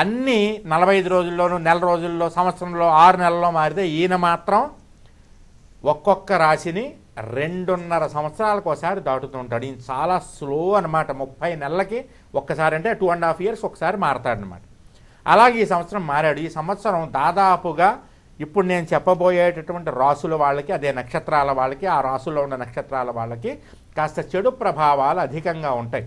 B: అన్నీ నలభై ఐదు రోజుల్లోనూ నెల రోజుల్లో సంవత్సరంలో ఆరు నెలల్లో మారితే ఈయన మాత్రం ఒక్కొక్క రాశిని రెండున్నర సంవత్సరాలకు ఒకసారి దాటుతుంటాడు ఈయన చాలా స్లో అనమాట ముప్పై నెలలకి ఒక్కసారి అంటే టూ అండ్ హాఫ్ ఇయర్స్ ఒకసారి మారతాడనమాట అలాగే ఈ సంవత్సరం మారాడు ఈ సంవత్సరం దాదాపుగా ఇప్పుడు నేను చెప్పబోయేటటువంటి రాసుల వాళ్ళకి అదే నక్షత్రాల వాళ్ళకి ఆ రాసుల్లో ఉన్న నక్షత్రాల వాళ్ళకి కాస్త చెడు ప్రభావాలు అధికంగా ఉంటాయి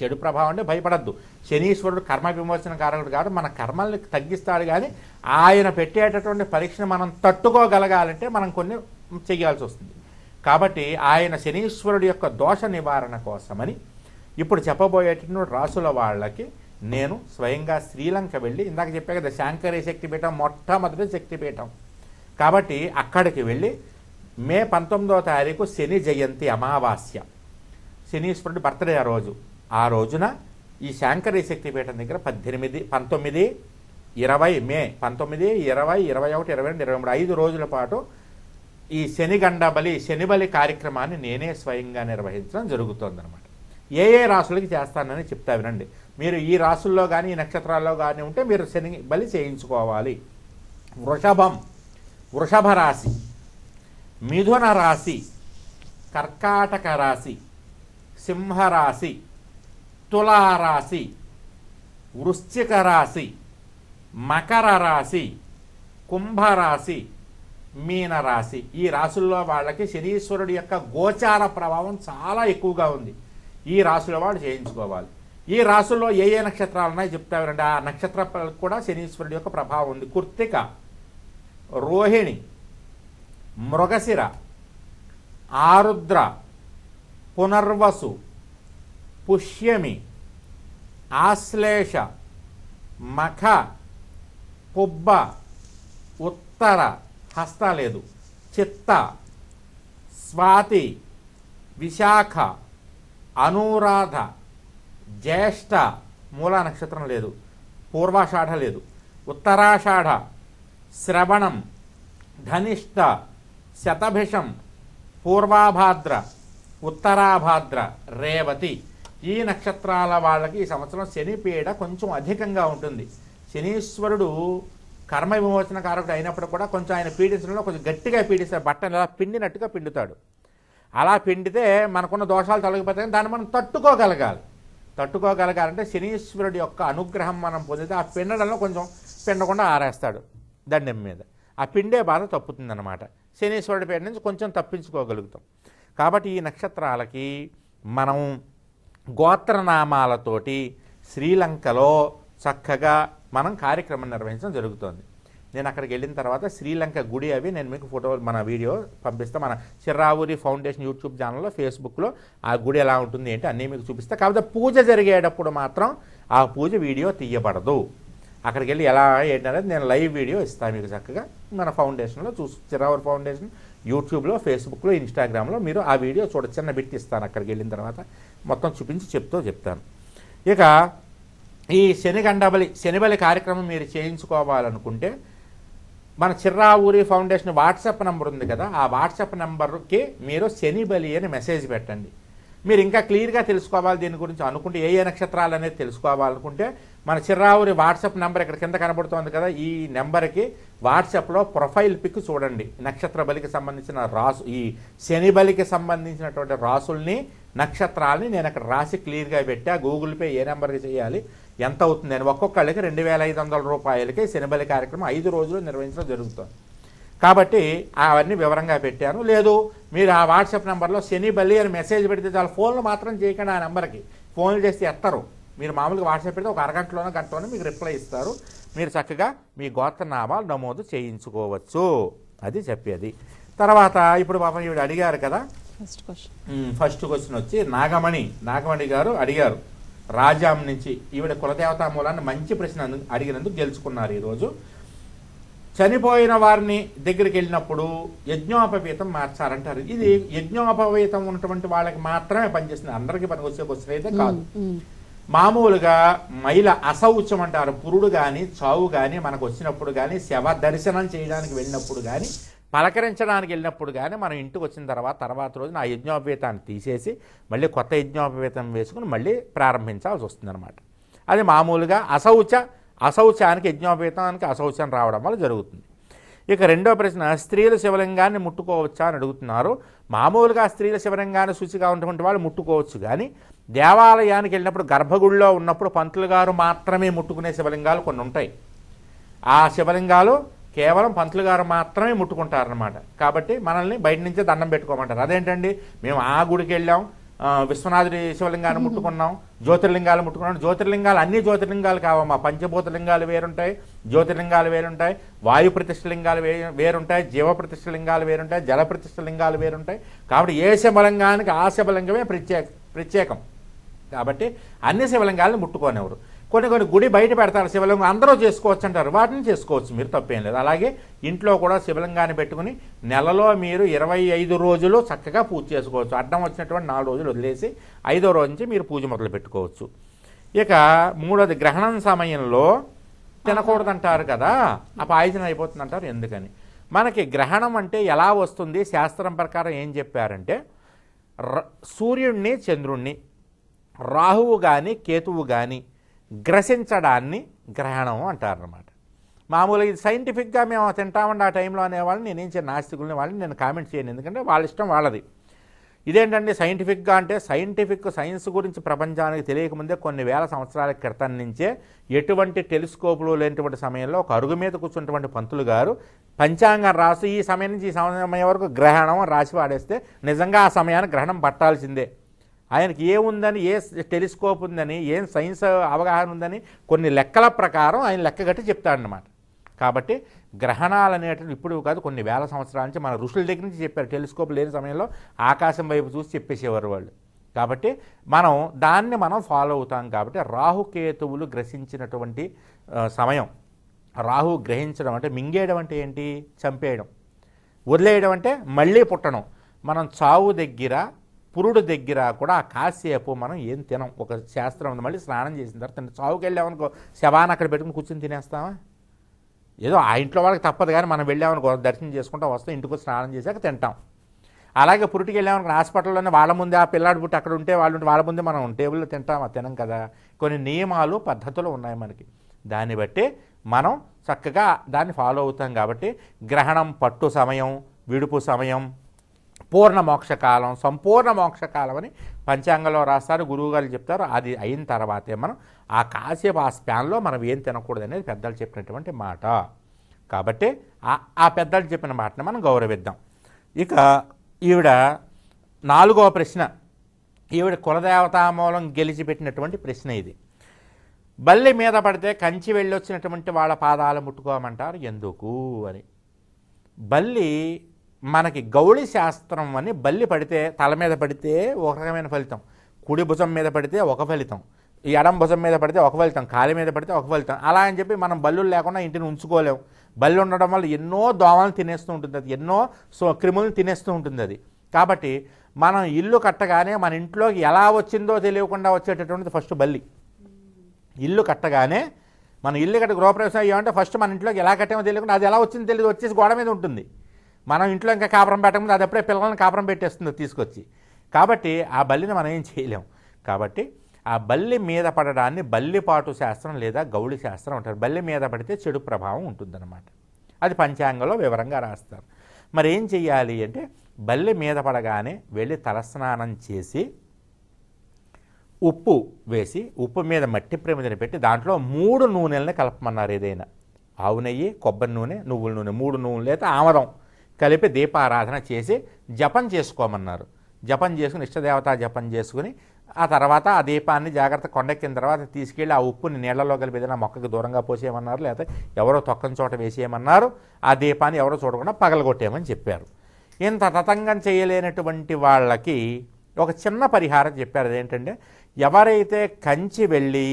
B: చెడు ప్రభావం అంటే భయపడద్దు శనీశ్వరుడు కర్మ విమోచన కారకుడు కాదు మన కర్మల్ని తగ్గిస్తాడు కానీ ఆయన పెట్టేటటువంటి పరీక్షను మనం తట్టుకోగలగాలంటే మనం కొన్ని చేయాల్సి వస్తుంది కాబట్టి ఆయన శనీశ్వరుడు యొక్క దోష నివారణ కోసమని ఇప్పుడు చెప్పబోయేటటువంటి రాసుల వాళ్ళకి నేను స్వయంగా శ్రీలంక వెళ్ళి ఇందాక చెప్పా కదా శాంకరే శక్తిపీఠం మొట్టమొదటి శక్తిపీఠం కాబట్టి అక్కడికి వెళ్ళి మే పంతొమ్మిదవ తారీఖు శని జయంతి అమావాస్య శనీశ్వరుడు బర్త్డే ఆ రోజు ఆ రోజున ఈ శాంకరీ శక్తిపీఠం దగ్గర పద్దెనిమిది పంతొమ్మిది ఇరవై మే పంతొమ్మిది ఇరవై ఇరవై ఒకటి ఇరవై రెండు ఇరవై మూడు ఐదు రోజుల పాటు ఈ శనిగండబలి శనిబలి కార్యక్రమాన్ని నేనే స్వయంగా నిర్వహించడం జరుగుతుందన్నమాట ఏ ఏ రాసులకి చేస్తానని చెప్తా వినండి మీరు ఈ రాసుల్లో కానీ ఈ నక్షత్రాల్లో కానీ ఉంటే మీరు శని బలి చేయించుకోవాలి వృషభం వృషభ రాశి మిథున రాశి కర్కాటక రాశి సింహరాశి తులారాశి వృశ్చిక రాశి మకర రాశి కుంభరాశి మీనరాశి ఈ రాశుల్లో వాళ్ళకి శనీశ్వరుడు యొక్క గోచార ప్రభావం చాలా ఎక్కువగా ఉంది ఈ రాశుల వాళ్ళు చేయించుకోవాలి ఈ రాసుల్లో ఏ ఏ నక్షత్రాలు ఉన్నాయి చెప్తామండి ఆ నక్షత్ర కూడా శనీశ్వరుడు యొక్క ప్రభావం ఉంది కుర్తిక రోహిణి మృగశిర ఆరుద్ర పునర్వసు పుష్యమి ఆశ్లేష మఖ పుబ్బ ఉత్తర హస్త లేదు చిత్త స్వాతి విశాఖ అనురాధ జ్యేష్ఠ మూల నక్షత్రం లేదు పూర్వాషాఢ లేదు ఉత్తరాషాఢ శ్రవణం ధనిష్ట శతభిషం పూర్వాభాద్ర ఉత్తరాభాద్ర రేవతి ఈ నక్షత్రాల వాళ్ళకి ఈ సంవత్సరం శనిపీడ కొంచెం అధికంగా ఉంటుంది శనీశ్వరుడు కర్మ విమోచన కారకుడు అయినప్పుడు కూడా కొంచెం ఆయన పీడించడంలో కొంచెం గట్టిగా పీడిస్తాడు బట్టను ఎలా పిండినట్టుగా పిండుతాడు అలా పిండితే మనకున్న దోషాలు తొలగిపోతాయి దాన్ని మనం తట్టుకోగలగాలి తట్టుకోగలగాలంటే శనీశ్వరుడి యొక్క అనుగ్రహం మనం పొందితే ఆ పిండడంలో కొంచెం పిండకుండా ఆరేస్తాడు దండెం మీద ఆ పిండే బాధ తప్పుతుందన్నమాట శనీశ్వరుడి పేరు నుంచి కొంచెం తప్పించుకోగలుగుతాం కాబట్టి ఈ నక్షత్రాలకి మనం గోత్రనామాలతోటి శ్రీలంకలో చక్కగా మనం కార్యక్రమం నిర్వహించడం జరుగుతుంది నేను అక్కడికి వెళ్ళిన తర్వాత శ్రీలంక గుడి అవి నేను మీకు ఫోటో మన వీడియో పంపిస్తాను మన చిర్రావూరి ఫౌండేషన్ యూట్యూబ్ ఛానల్లో ఫేస్బుక్లో ఆ గుడి ఎలా ఉంటుంది ఏంటి అన్నీ మీకు చూపిస్తా కాకపోతే పూజ జరిగేటప్పుడు మాత్రం ఆ పూజ వీడియో తీయబడదు అక్కడికి వెళ్ళి ఎలా ఏంటనేది నేను లైవ్ వీడియో ఇస్తాను మీకు చక్కగా మన ఫౌండేషన్లో చూసు చిరావూరి ఫౌండేషన్ యూట్యూబ్లో ఫేస్బుక్లో ఇన్స్టాగ్రామ్లో మీరు ఆ వీడియో చూడ చిన్న బిట్టి ఇస్తాను అక్కడికి వెళ్ళిన తర్వాత మొత్తం చూపించి చెప్తూ చెప్తాను ఇక ఈ శనిగండబలి శనిబలి కార్యక్రమం మీరు చేయించుకోవాలనుకుంటే మన చిర్రావూరి ఫౌండేషన్ వాట్సాప్ నెంబర్ ఉంది కదా ఆ వాట్సాప్ నెంబర్కి మీరు శని బలి అని మెసేజ్ పెట్టండి మీరు ఇంకా క్లియర్గా తెలుసుకోవాలి దీని గురించి అనుకుంటే ఏ ఏ నక్షత్రాలు అనేది తెలుసుకోవాలనుకుంటే మన చిర్రావురి వాట్సాప్ నెంబర్ ఇక్కడ కింద కనబడుతోంది కదా ఈ నెంబర్కి వాట్సాప్లో ప్రొఫైల్ పిక్ చూడండి నక్షత్ర బలికి సంబంధించిన రాసు ఈ శని బలికి సంబంధించినటువంటి రాసుల్ని నక్షత్రాలని నేను అక్కడ రాసి క్లియర్గా పెట్టా గూగుల్ పే ఏ నెంబర్కి చేయాలి ఎంత అవుతుందని ఒక్కొక్కళ్ళకి రెండు వేల ఐదు వందల రూపాయలకి సినిమలి కార్యక్రమం ఐదు రోజులు నిర్వహించడం జరుగుతుంది కాబట్టి అవన్నీ వివరంగా పెట్టాను లేదు మీరు ఆ వాట్సాప్ నెంబర్లో శని అని మెసేజ్ పెడితే చాలా ఫోన్లు మాత్రం చేయకండి ఆ నెంబర్కి ఫోన్లు చేస్తే ఎత్తరు మీరు మామూలుగా వాట్సాప్ పెడితే ఒక అరగంటలోనో గంటలోనే మీకు రిప్లై ఇస్తారు మీరు చక్కగా మీ గోత్ర నామాలు నమోదు చేయించుకోవచ్చు అది చెప్పేది తర్వాత ఇప్పుడు పాపం ఈవిడ అడిగారు కదా ఫస్ట్ క్వశ్చన్ వచ్చి నాగమణి నాగమణి గారు అడిగారు రాజాం నుంచి ఈవిడ కులదేవతా మూలాన్ని మంచి ప్రశ్న అడిగినందుకు గెలుచుకున్నారు ఈరోజు చనిపోయిన వారిని దగ్గరికి వెళ్ళినప్పుడు యజ్ఞోపవీతం మార్చారంటారు ఇది యజ్ఞోపవీతం ఉన్నటువంటి వాళ్ళకి మాత్రమే పనిచేస్తుంది అందరికీ పని వచ్చే అయితే కాదు మామూలుగా మహిళ అసౌచ్యం అంటారు పురుడు కానీ చావు కానీ మనకు వచ్చినప్పుడు కానీ శవ దర్శనం చేయడానికి వెళ్ళినప్పుడు కానీ పలకరించడానికి వెళ్ళినప్పుడు కానీ మనం ఇంటికి వచ్చిన తర్వాత తర్వాత రోజున ఆ యజ్ఞోపేతాన్ని తీసేసి మళ్ళీ కొత్త యజ్ఞోపేతం వేసుకుని మళ్ళీ ప్రారంభించాల్సి వస్తుందన్నమాట అది మామూలుగా అశౌచ అశౌచానికి యజ్ఞోపేతానికి అశౌచం రావడం వల్ల జరుగుతుంది ఇక రెండో ప్రశ్న స్త్రీల శివలింగాన్ని ముట్టుకోవచ్చా అని అడుగుతున్నారు మామూలుగా స్త్రీల శివలింగాన్ని శుచిగా ఉన్నటువంటి వాళ్ళు ముట్టుకోవచ్చు కానీ దేవాలయానికి వెళ్ళినప్పుడు గర్భగుడిలో ఉన్నప్పుడు పంతులు గారు మాత్రమే ముట్టుకునే శివలింగాలు కొన్ని ఉంటాయి ఆ శివలింగాలు కేవలం పంతులు గారు మాత్రమే ముట్టుకుంటారనమాట కాబట్టి మనల్ని బయట నుంచే దండం పెట్టుకోమంటారు అదేంటండి మేము ఆ గుడికి వెళ్ళాం విశ్వనాథుడి శివలింగాన్ని ముట్టుకున్నాం జ్యోతిర్లింగాలు ముట్టుకున్నాం జ్యోతిర్లింగాలు అన్ని జ్యోతిర్లింగాలు కావమ్మా పంచభూతలింగాలు వేరుంటాయి జ్యోతిర్లింగాలు వేరుంటాయి వాయు ప్రతిష్టలింగాలు వే వేరుంటాయి జీవ లింగాలు వేరుంటాయి జల లింగాలు వేరుంటాయి కాబట్టి ఏ శివలింగానికి ఆ శివలింగమే ప్రత్యేక ప్రత్యేకం కాబట్టి అన్ని శివలింగాలను ముట్టుకోనివ్వరు కొన్ని కొన్ని గుడి బయట పెడతారు శివలింగం అందరూ చేసుకోవచ్చు అంటారు వాటిని చేసుకోవచ్చు మీరు తప్పేం లేదు అలాగే ఇంట్లో కూడా శివలింగాన్ని పెట్టుకుని నెలలో మీరు ఇరవై ఐదు రోజులు చక్కగా పూజ చేసుకోవచ్చు అడ్డం వచ్చినటువంటి నాలుగు రోజులు వదిలేసి ఐదో రోజు నుంచి మీరు పూజ మొదలు పెట్టుకోవచ్చు ఇక మూడోది గ్రహణం సమయంలో తినకూడదంటారు కదా ఆ పాయిజన్ అయిపోతుంది అంటారు ఎందుకని మనకి గ్రహణం అంటే ఎలా వస్తుంది శాస్త్రం ప్రకారం ఏం చెప్పారంటే సూర్యుణ్ణి చంద్రుణ్ణి రాహువు కానీ కేతువు కానీ గ్రసించడాన్ని గ్రహణం అంటారనమాట మామూలుగా ఇది సైంటిఫిక్గా మేము తింటామండి ఆ టైంలో అనేవాళ్ళని నేను ఏం నాస్తికులని వాళ్ళని నేను కామెంట్ చేయను ఎందుకంటే వాళ్ళ ఇష్టం వాళ్ళది ఇదేంటండి సైంటిఫిక్గా అంటే సైంటిఫిక్ సైన్స్ గురించి ప్రపంచానికి తెలియకముందే కొన్ని వేల సంవత్సరాల క్రితం నుంచే ఎటువంటి టెలిస్కోపులు లేనటువంటి సమయంలో ఒక అరుగు మీద కూర్చున్నటువంటి పంతులు గారు పంచాంగం రాసి ఈ సమయం నుంచి ఈ సమయం వరకు గ్రహణం రాసి వాడేస్తే నిజంగా ఆ సమయాన్ని గ్రహణం పట్టాల్సిందే ఆయనకి ఏముందని ఏ టెలిస్కోప్ ఉందని ఏం సైన్స్ అవగాహన ఉందని కొన్ని లెక్కల ప్రకారం ఆయన లెక్కగట్టి చెప్తాడనమాట కాబట్టి గ్రహణాలు అనేటివి ఇప్పుడు కాదు కొన్ని వేల సంవత్సరాల నుంచి మన ఋషుల దగ్గర నుంచి చెప్పారు టెలిస్కోప్ లేని సమయంలో ఆకాశం వైపు చూసి చెప్పేసేవారు వాళ్ళు కాబట్టి మనం దాన్ని మనం ఫాలో అవుతాం కాబట్టి రాహుకేతువులు గ్రసించినటువంటి సమయం రాహు గ్రహించడం అంటే మింగేయడం అంటే ఏంటి చంపేయడం వదిలేయడం అంటే మళ్ళీ పుట్టడం మనం చావు దగ్గర పురుడు దగ్గర కూడా కాసేపు మనం ఏం తినం ఒక శాస్త్రం ఉంది మళ్ళీ స్నానం చేసిన తర్వాత చావుకి వెళ్ళామనుకో శవాన్ని అక్కడ పెట్టుకుని కూర్చొని తినేస్తామా ఏదో ఆ ఇంట్లో వాళ్ళకి తప్పదు కానీ మనం వెళ్ళామనుకో దర్శనం చేసుకుంటా వస్తాం ఇంటికి స్నానం చేశాక తింటాం అలాగే పురుటికి వెళ్ళామనుకో హాస్పిటల్లోనే వాళ్ళ ముందే ఆ పిల్లాడు పుట్టి అక్కడ ఉంటే వాళ్ళు ఉంటే వాళ్ళ ముందే మనం టేబుల్లో తింటాం తినం కదా కొన్ని నియమాలు పద్ధతులు ఉన్నాయి మనకి దాన్ని బట్టి మనం చక్కగా దాన్ని ఫాలో అవుతాం కాబట్టి గ్రహణం పట్టు సమయం విడుపు సమయం పూర్ణ మోక్షకాలం సంపూర్ణ మోక్షకాలం అని పంచాంగంలో రాస్తారు గురువుగారు చెప్తారు అది అయిన తర్వాతే మనం ఆ కాసేపు ఆ స్పాన్లో మనం ఏం తినకూడదు అనేది పెద్దలు చెప్పినటువంటి మాట కాబట్టి ఆ పెద్దలు చెప్పిన మాటను మనం గౌరవిద్దాం ఇక ఈవిడ నాలుగవ ప్రశ్న ఈవిడ కులదేవతామూలం గెలిచిపెట్టినటువంటి ప్రశ్న ఇది బల్లి మీద పడితే కంచి వెళ్ళొచ్చినటువంటి వాళ్ళ పాదాలు ముట్టుకోమంటారు ఎందుకు అని బల్లి మనకి గౌళి శాస్త్రం అని బల్లి పడితే తల మీద పడితే ఒక రకమైన ఫలితం కుడి భుజం మీద పడితే ఒక ఫలితం ఎడం భుజం మీద పడితే ఒక ఫలితం కాలి మీద పడితే ఒక ఫలితం అలా అని చెప్పి మనం బల్లులు లేకుండా ఇంటిని ఉంచుకోలేము బల్లి ఉండడం వల్ల ఎన్నో దోమలు తినేస్తూ ఉంటుంది అది ఎన్నో క్రిములను తినేస్తూ ఉంటుంది అది కాబట్టి మనం ఇల్లు కట్టగానే మన ఇంట్లోకి ఎలా వచ్చిందో తెలియకుండా వచ్చేటటువంటిది ఫస్ట్ బల్లి ఇల్లు కట్టగానే మన ఇల్లు కట్ట గృహప్రవేశం అయ్యామంటే ఫస్ట్ మన ఇంట్లోకి ఎలా కట్టామో తెలియకుండా అది ఎలా వచ్చిందో తెలియదు వచ్చేసి గోడ మీద ఉంటుంది మనం ఇంట్లో ఇంకా కాపురం పెట్టకముందు అది అప్పుడే పిల్లలను కాపురం పెట్టేస్తుంది తీసుకొచ్చి కాబట్టి ఆ బల్లిని మనం ఏం చేయలేం కాబట్టి ఆ బల్లి మీద పడడాన్ని బల్లిపాటు శాస్త్రం లేదా గౌళి శాస్త్రం అంటారు బల్లి మీద పడితే చెడు ప్రభావం ఉంటుందన్నమాట అది పంచాంగంలో వివరంగా రాస్తారు మరి ఏం చెయ్యాలి అంటే బల్లి మీద పడగానే వెళ్ళి తలస్నానం చేసి ఉప్పు వేసి ఉప్పు మీద మట్టి ప్రమిదని పెట్టి దాంట్లో మూడు నూనెలని కలపమన్నారు ఏదైనా ఆవు నెయ్యి కొబ్బరి నూనె నువ్వుల నూనె మూడు నూనెలు అయితే ఆమదం కలిపి దీపారాధన చేసి జపం చేసుకోమన్నారు జపం చేసుకుని ఇష్టదేవత జపం చేసుకుని ఆ తర్వాత ఆ దీపాన్ని జాగ్రత్త కొండెక్కిన తర్వాత తీసుకెళ్ళి ఆ ఉప్పుని నీళ్లలో కలిపి ఏదైనా మొక్కకి దూరంగా పోసేయమన్నారు లేకపోతే ఎవరో తొక్కని చోట వేసేయమన్నారు ఆ దీపాన్ని ఎవరో చూడకుండా పగలగొట్టేయమని చెప్పారు ఇంత తతంగం చేయలేనటువంటి వాళ్ళకి ఒక చిన్న పరిహారం చెప్పారు అదేంటంటే ఎవరైతే కంచి వెళ్ళి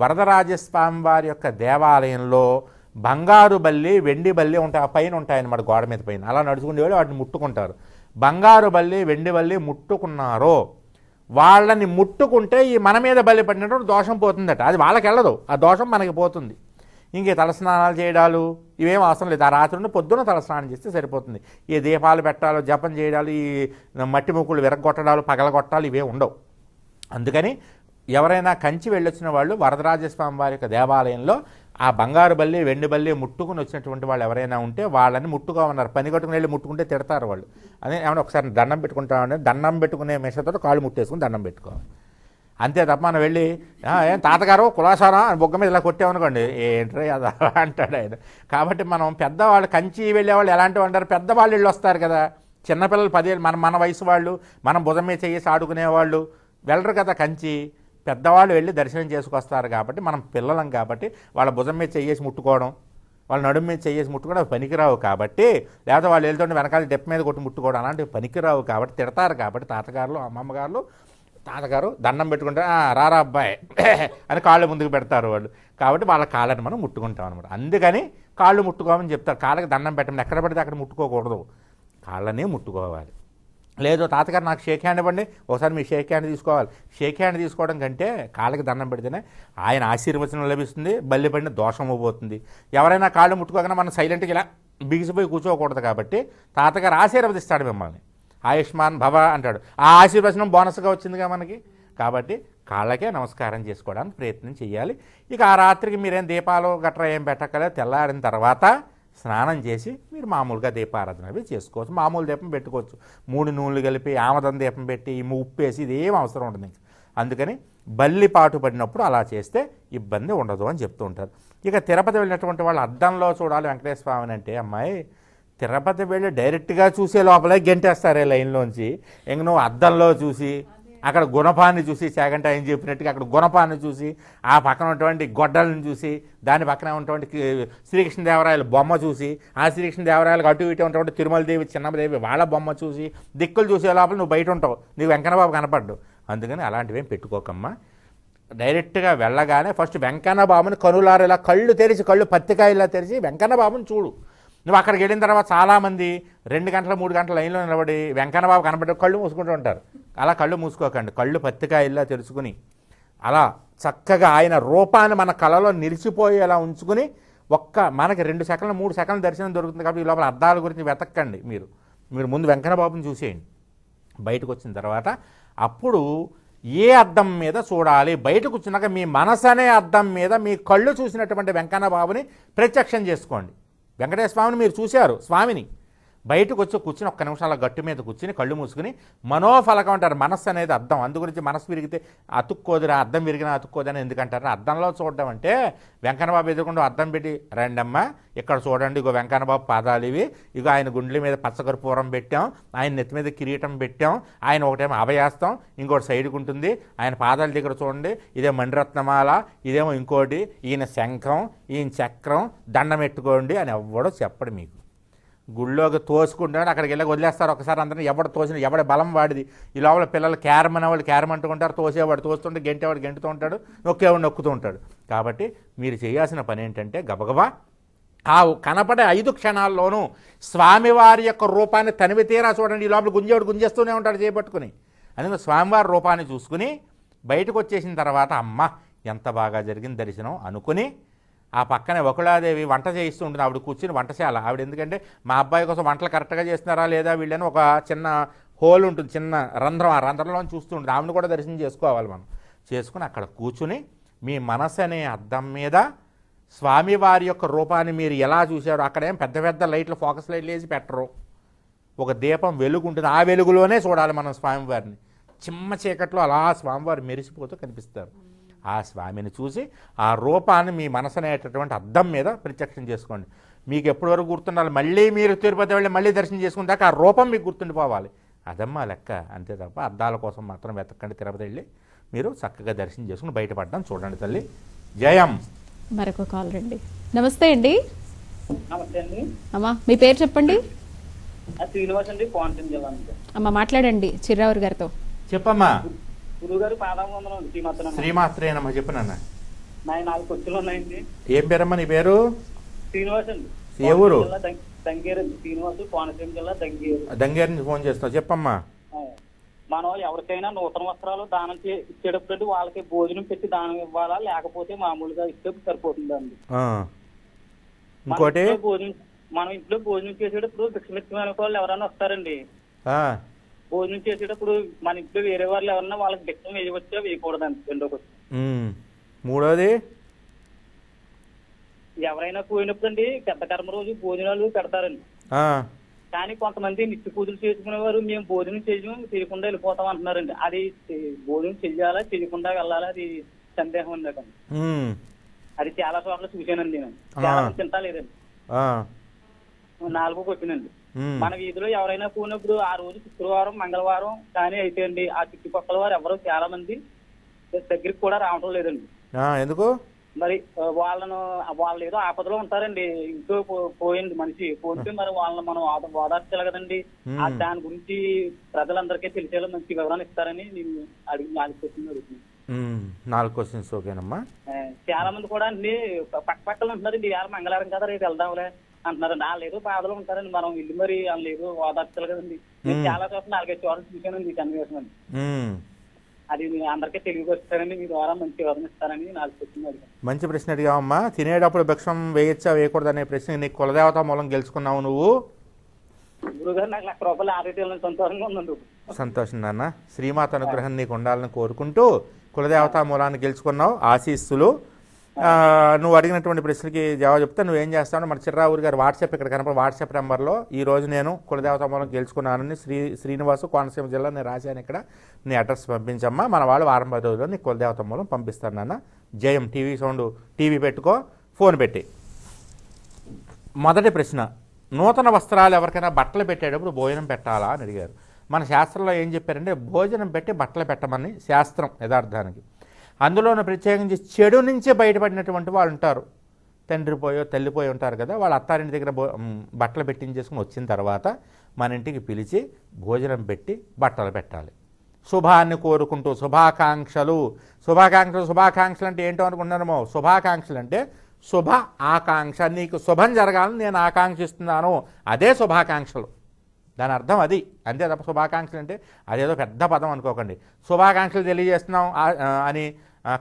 B: వరదరాజస్వామి వారి యొక్క దేవాలయంలో బంగారు బల్లి వెండి బల్లి ఉంటాయి ఆ పైన ఉంటాయన్నమాట గోడ మీద పైన అలా నడుచుకునేవాళ్ళు వాటిని ముట్టుకుంటారు బంగారు బల్లి వెండి బల్లి ముట్టుకున్నారో వాళ్ళని ముట్టుకుంటే ఈ మన మీద బలి పడినటువంటి దోషం పోతుందట అది వాళ్ళకి వెళ్ళదు ఆ దోషం మనకి పోతుంది ఇంకే తలస్నానాలు చేయడాలు ఇవేం అవసరం లేదు ఆ రాత్రి నుండి పొద్దున్న తలస్నానం చేస్తే సరిపోతుంది ఈ దీపాలు పెట్టాలో జపం చేయడాలు ఈ మట్టి ముక్కులు విరగొట్టడాలు పగలగొట్టాలు ఇవే ఉండవు అందుకని ఎవరైనా కంచి వెళ్ళొచ్చిన వాళ్ళు వరదరాజస్వామి వారి యొక్క దేవాలయంలో ఆ బంగారు బల్లి వెండి బల్లి ముట్టుకుని వచ్చినటువంటి వాళ్ళు ఎవరైనా ఉంటే వాళ్ళని ముట్టుకోమన్నారు పని కట్టుకుని వెళ్ళి ముట్టుకుంటే తిడతారు వాళ్ళు అదే ఏమైనా ఒకసారి దండం పెట్టుకుంటామని దండం పెట్టుకునే మిషతో కాళ్ళు ముట్టేసుకుని దండం పెట్టుకోవాలి అంతే తప్ప మనం వెళ్ళి ఏం తాతగారు కులాసారా అని బొగ్గ మీద ఇలా కొట్టామనుకోండి ఏంట్రీ అదా అంటాడు ఆయన కాబట్టి మనం పెద్దవాళ్ళు కంచి వెళ్ళేవాళ్ళు వాళ్ళు అంటారు పెద్దవాళ్ళు ఇళ్ళు వస్తారు కదా చిన్నపిల్లలు పదేళ్ళు మన మన వయసు వాళ్ళు మనం భుజం మీద చేసి ఆడుకునేవాళ్ళు వెళ్ళరు కదా కంచి పెద్దవాళ్ళు వెళ్ళి దర్శనం చేసుకొస్తారు కాబట్టి మనం పిల్లలం కాబట్టి వాళ్ళ భుజం మీద చేసి ముట్టుకోవడం వాళ్ళ నడుము మీద చేయేసి ముట్టుకోవడం పనికిరావు కాబట్టి లేదా వాళ్ళు వెళ్తుంటే వెనకాల డెప్ మీద కొట్టి ముట్టుకోవడం అలాంటివి పనికిరావు కాబట్టి తిడతారు కాబట్టి తాతగారులు అమ్మమ్మగారులు తాతగారు దండం పెట్టుకుంటే రారా అబ్బాయి అని కాళ్ళు ముందుకు పెడతారు వాళ్ళు కాబట్టి వాళ్ళ కాళ్ళని మనం ముట్టుకుంటాం అనమాట అందుకని కాళ్ళు ముట్టుకోమని చెప్తారు కాళ్ళకి దండం పెట్టమని ఎక్కడ పడితే అక్కడ ముట్టుకోకూడదు కాళ్ళనే ముట్టుకోవాలి లేదు తాతగారు నాకు షేక్ హ్యాండ్ ఇవ్వండి ఒకసారి మీ షేక్ హ్యాండ్ తీసుకోవాలి షేక్ హ్యాండ్ తీసుకోవడం కంటే కాళ్ళకి దండం పెడితేనే ఆయన ఆశీర్వచనం లభిస్తుంది బల్లి పడిన దోషం అవ్వబోతుంది ఎవరైనా కాళ్ళు ముట్టుకోగానే మనం సైలెంట్గా ఇలా బిగిసిపోయి కూర్చోకూడదు కాబట్టి తాతగారు ఆశీర్వదిస్తాడు మిమ్మల్ని ఆయుష్మాన్ భవ అంటాడు ఆ ఆశీర్వచనం బోనస్గా వచ్చిందిగా మనకి కాబట్టి కాళ్ళకే నమస్కారం చేసుకోవడానికి ప్రయత్నం చేయాలి ఇక ఆ రాత్రికి మీరేం దీపాలు గట్రా ఏం పెట్టక్కలేదు తెల్లారిన తర్వాత స్నానం చేసి మీరు మామూలుగా దీపారాధన అవి చేసుకోవచ్చు మామూలు దీపం పెట్టుకోవచ్చు మూడు నూనెలు కలిపి ఆమదం దీపం పెట్టి ఉప్పేసి ఇదేం అవసరం ఉండదు అందుకని బల్లి పాటు పడినప్పుడు అలా చేస్తే ఇబ్బంది ఉండదు అని చెప్తూ ఉంటారు ఇక తిరుపతి వెళ్ళినటువంటి వాళ్ళు అద్దంలో చూడాలి వెంకటేశ్వర స్వామిని అంటే అమ్మాయి తిరుపతి వెళ్ళి డైరెక్ట్గా చూసే లోపలే గెంటేస్తారే లైన్లోంచి ఇంక నువ్వు అద్దంలో చూసి అక్కడ గుణపాన్ని చూసి సెకండ్ ఏం చెప్పినట్టుగా అక్కడ గుణపాన్ని చూసి ఆ పక్కన ఉన్నటువంటి గొడ్డలను చూసి దాని పక్కన ఉన్నటువంటి శ్రీకృష్ణదేవరాయల బొమ్మ చూసి ఆ శ్రీకృష్ణదేవరాయలకు అటు ఇటు ఉన్నటువంటి తిరుమలదేవి చిన్నమదేవి వాళ్ళ బొమ్మ చూసి దిక్కులు చూసే లోపల నువ్వు బయట ఉంటావు నీకు వెంకన్నబాబు కనపడ్డు అందుకని అలాంటివేం పెట్టుకోకమ్మా డైరెక్ట్గా వెళ్ళగానే ఫస్ట్ వెంకన్నబాబుని కనులారు ఇలా కళ్ళు తెరిచి కళ్ళు పత్తికాయలా తెరిచి వెంకన్నబాబుని చూడు నువ్వు అక్కడికి వెళ్ళిన తర్వాత చాలామంది రెండు గంటల మూడు గంటల లైన్లో నిలబడి వెంకన్నబాబు కనబడి కళ్ళు మూసుకుంటూ ఉంటారు అలా కళ్ళు మూసుకోకండి కళ్ళు పత్తికాయల్లా తెలుసుకుని అలా చక్కగా ఆయన రూపాన్ని మన కళలో నిలిచిపోయేలా ఉంచుకుని ఒక్క మనకి రెండు సెకండ్లు మూడు సెకండ్లు దర్శనం దొరుకుతుంది కాబట్టి ఈ లోపల అర్థాల గురించి వెతక్కండి మీరు మీరు ముందు వెంకటబాబుని చూసేయండి బయటకు వచ్చిన తర్వాత అప్పుడు ఏ అద్దం మీద చూడాలి బయటకు వచ్చినాక మీ మనసు అనే అద్దం మీద మీ కళ్ళు చూసినటువంటి వెంకన్న బాబుని ప్రత్యక్షం చేసుకోండి వెంకటేశ్వర స్వామిని మీరు చూశారు స్వామిని బయటకు వచ్చి కూర్చుని ఒక్క నిమిషాల గట్టు మీద కూర్చుని కళ్ళు మూసుకుని మనోఫలకం అంటారు మనస్సు అనేది అర్థం అందుగురించి మనస్సు విరిగితే అతుక్కోదురా అర్థం విరిగినా అతుక్కోదని ఎందుకంటారు అర్థంలో చూడడం అంటే వెంకన్నబాబు ఎదురుకుండా అర్థం పెట్టి రండమ్మా ఇక్కడ చూడండి ఇగో వెంకన్నబాబు పాదాలు ఇవి ఇగో ఆయన గుండెల మీద పచ్చకర్పూరం పెట్టాం ఆయన నెత్తి మీద కిరీటం పెట్టాం ఆయన ఒకటేమో అభయాస్తం ఇంకోటి సైడ్కి ఉంటుంది ఆయన పాదాల దగ్గర చూడండి ఇదే మణిరత్నమాల ఇదేమో ఇంకోటి ఈయన శంఖం ఈయన చక్రం దండం పెట్టుకోండి అని ఎవ్వడో చెప్పడు మీకు గుళ్ళోకి తోసుకుంటాడు అక్కడికి వెళ్ళి వదిలేస్తారు ఒకసారి అందరినీ ఎవడ తోసిన ఎవడ బలం వాడిది ఈ లోపల పిల్లలు క్యారమ్ అనేవాళ్ళు క్యారమ్ అంటుకుంటారు తోసేవాడు తోస్తుంటే గెంటేవాడు గెంటుతూ ఉంటాడు నొక్కేవాడు నొక్కుతూ ఉంటాడు కాబట్టి మీరు చేయాల్సిన పని ఏంటంటే గబగబా ఆ కనపడే ఐదు క్షణాల్లోనూ స్వామివారి యొక్క రూపాన్ని తనివి తీరా చూడండి ఈ లోపల గుంజేవాడు గుంజేస్తూనే ఉంటాడు చేపట్టుకుని అందుకే స్వామివారి రూపాన్ని చూసుకుని బయటకు వచ్చేసిన తర్వాత అమ్మ ఎంత బాగా జరిగింది దర్శనం అనుకుని ఆ పక్కనే ఒకళాదేవి వంట చేయిస్తూ ఉంటుంది ఆవిడ కూర్చుని వంటశాల ఆవిడ ఎందుకంటే మా అబ్బాయి కోసం వంటలు కరెక్ట్గా చేస్తున్నారా లేదా వీళ్ళని ఒక చిన్న హోల్ ఉంటుంది చిన్న రంధ్రం ఆ రంధ్రంలో చూస్తూ ఉంటుంది ఆవిడని కూడా దర్శనం చేసుకోవాలి మనం చేసుకుని అక్కడ కూర్చుని మీ మనసు అనే అద్దం మీద స్వామివారి యొక్క రూపాన్ని మీరు ఎలా చూశారో అక్కడేం పెద్ద పెద్ద లైట్లు ఫోకస్ లైట్లు వేసి పెట్టరు ఒక దీపం వెలుగు ఉంటుంది ఆ వెలుగులోనే చూడాలి మనం స్వామివారిని చిమ్మ చీకట్లో అలా స్వామివారు మెరిసిపోతూ కనిపిస్తారు ఆ స్వామిని చూసి ఆ రూపాన్ని మీ మనసు అనేటటువంటి అద్దం మీద ప్రత్యక్షం చేసుకోండి మీకు ఎప్పటి వరకు గుర్తుండాలి మళ్ళీ మీరు తిరుపతి వెళ్ళి మళ్ళీ దర్శనం చేసుకున్న దాకా ఆ రూపం మీకు గుర్తుండిపోవాలి అదమ్మా లెక్క అంతే తప్ప అద్దాల కోసం మాత్రం వెతకండి తిరుపతి వెళ్ళి మీరు చక్కగా దర్శనం చేసుకుని బయటపడడం చూడండి తల్లి జయం
A: మరొక కాల్ రండి నమస్తే అండి నమస్తే అండి అమ్మా మీ పేరు చెప్పండి శ్రీనివాస్ అండి మాట్లాడండి చిర్రావూరు గారితో
B: చెప్పమ్మా గురుగారు పాదాభవందనం శ్రీమాత్ర శ్రీమాత్రేనమ్మ చెప్పనన్న నాయన నాలుగు కొచ్చులు ఉన్నాయండి ఏం పేరమ్మా నీ పేరు
F: శ్రీనివాస్ అండి ఏ ఊరు దంగేరు శ్రీనివాస్ కోనసీమ జిల్లా దంగేరు
B: దంగేరు నుంచి ఫోన్ చేస్తావు చెప్పమ్మా
F: మనం ఎవరికైనా నూతన వస్త్రాలు దానం ఇచ్చేటప్పుడు వాళ్ళకి భోజనం పెట్టి దానం ఇవ్వాలా లేకపోతే మామూలుగా ఇస్తే సరిపోతుందండి ఇంకోటి భోజనం మనం ఇంట్లో భోజనం చేసేటప్పుడు భిక్షమెత్తిన వాళ్ళు ఎవరైనా వస్తారండి భోజనం చేసేటప్పుడు మన ఇంట్లో వేరే వాళ్ళు ఎవరన్నా వాళ్ళకి బిక్కం వేయవచ్చు వేయకూడదు అంత రెండోకొచ్చి మూడోది ఎవరైనా పోయినప్పుడు అండి పెద్ద కర్మ రోజు భోజనాలు పెడతారండి కానీ కొంతమంది నిత్య పూజలు చేసుకునేవారు మేము భోజనం చేయము చేయకుండా వెళ్ళిపోతాం అంటున్నారండి అది భోజనం చెయ్యాలా చేయకుండా వెళ్ళాలా అది సందేహం ఉంది అక్కడ అది చాలా చోట్ల చూశానండి నేను చాలా తింటా లేదండి నాలుగు వచ్చినండి Hmm. మన వీధిలో ఎవరైనా పోయినప్పుడు ఆ రోజు శుక్రవారం మంగళవారం కానీ అయితే అండి ఆ చుట్టుపక్కల వారు ఎవరో చాలా మంది దగ్గరికి కూడా రావడం లేదండి ఎందుకు మరి వాళ్ళను వాళ్ళు ఏదో ఆపదలో ఉంటారండి ఇంట్లో పోయింది మనిషి పోతే మరి వాళ్ళని మనం ఓదార్చాలి కదండి hmm. దాని గురించి ప్రజలందరికీ తెలిసేలా మంచి వివరాలు ఇస్తారని నేను అడిగి నాలుగు క్వశ్చన్
B: hmm. నాలుగు క్వశ్చన్స్ ఓకేనమ్మా
F: చాలా మంది కూడా అండి పక్క పక్కన ఉంటున్నారు వేళ మంగళవారం కదా రేపు వెళ్దాంలే అండి వాళ్ళు ఏదో బాధలో ఉంటారండి మనం ఇల్లు మరి వాళ్ళు ఏదో వాదార్చాలి కదండి నేను చాలా చోట్ల నాలుగైదు చోట్ల అండి కన్వీషన్ అండి అది అందరికీ తెలియకొస్తారండి మీ ద్వారా మంచి వదన ఇస్తారని నాకు వచ్చింది
B: మంచి ప్రశ్న అడిగావమ్మా తినేటప్పుడు భిక్షం వేయచ్చా వేయకూడదనే ప్రశ్న నీకు కులదేవత మూలం గెలుచుకున్నావు నువ్వు
F: గురుగారు నాకు లక్ష రూపాయలు సంతోషంగా
B: సంతోషం నాన్న శ్రీమాత అనుగ్రహం నీకు ఉండాలని కోరుకుంటూ కులదేవతా మూలాన్ని గెలుచుకున్నావు ఆశీస్సులు నువ్వు అడిగినటువంటి ప్రశ్నకి జవాబు చెప్తే నువ్వేం చేస్తావు మన చిర్రావురి గారు వాట్సాప్ ఇక్కడ కనపడ వాట్సాప్ నెంబర్లో ఈ రోజు నేను కులదేవత మూలం గెలుచుకున్నానని శ్రీ శ్రీనివాసు కోనసీమ జిల్లా నేను రాశాను ఇక్కడ నీ అడ్రస్ పంపించమ్మా మన వాళ్ళు వారం పది రోజుల్లో నీ కులదేవత మూలం పంపిస్తాను నాన్న జయం టీవీ సౌండ్ టీవీ పెట్టుకో ఫోన్ పెట్టి మొదటి ప్రశ్న నూతన వస్త్రాలు ఎవరికైనా బట్టలు పెట్టేటప్పుడు భోజనం పెట్టాలా అని అడిగారు మన శాస్త్రంలో ఏం చెప్పారంటే భోజనం పెట్టి బట్టలు పెట్టమని శాస్త్రం యథార్థానికి అందులోనూ ప్రత్యేకించి చెడు నుంచే బయటపడినటువంటి వాళ్ళు ఉంటారు తండ్రి పోయో తల్లిపోయి ఉంటారు కదా వాళ్ళ అత్తారింటి దగ్గర బట్టలు పెట్టించేసుకుని వచ్చిన తర్వాత మన ఇంటికి పిలిచి భోజనం పెట్టి బట్టలు పెట్టాలి శుభాన్ని కోరుకుంటూ శుభాకాంక్షలు శుభాకాంక్షలు శుభాకాంక్షలు అంటే ఏంటో అనుకుంటున్నామో శుభాకాంక్షలు అంటే శుభ ఆకాంక్ష నీకు శుభం జరగాలని నేను ఆకాంక్షిస్తున్నాను అదే శుభాకాంక్షలు దాని అర్థం అది అంతే తప్ప శుభాకాంక్షలు అంటే అదేదో పెద్ద పదం అనుకోకండి శుభాకాంక్షలు తెలియజేస్తున్నాం అని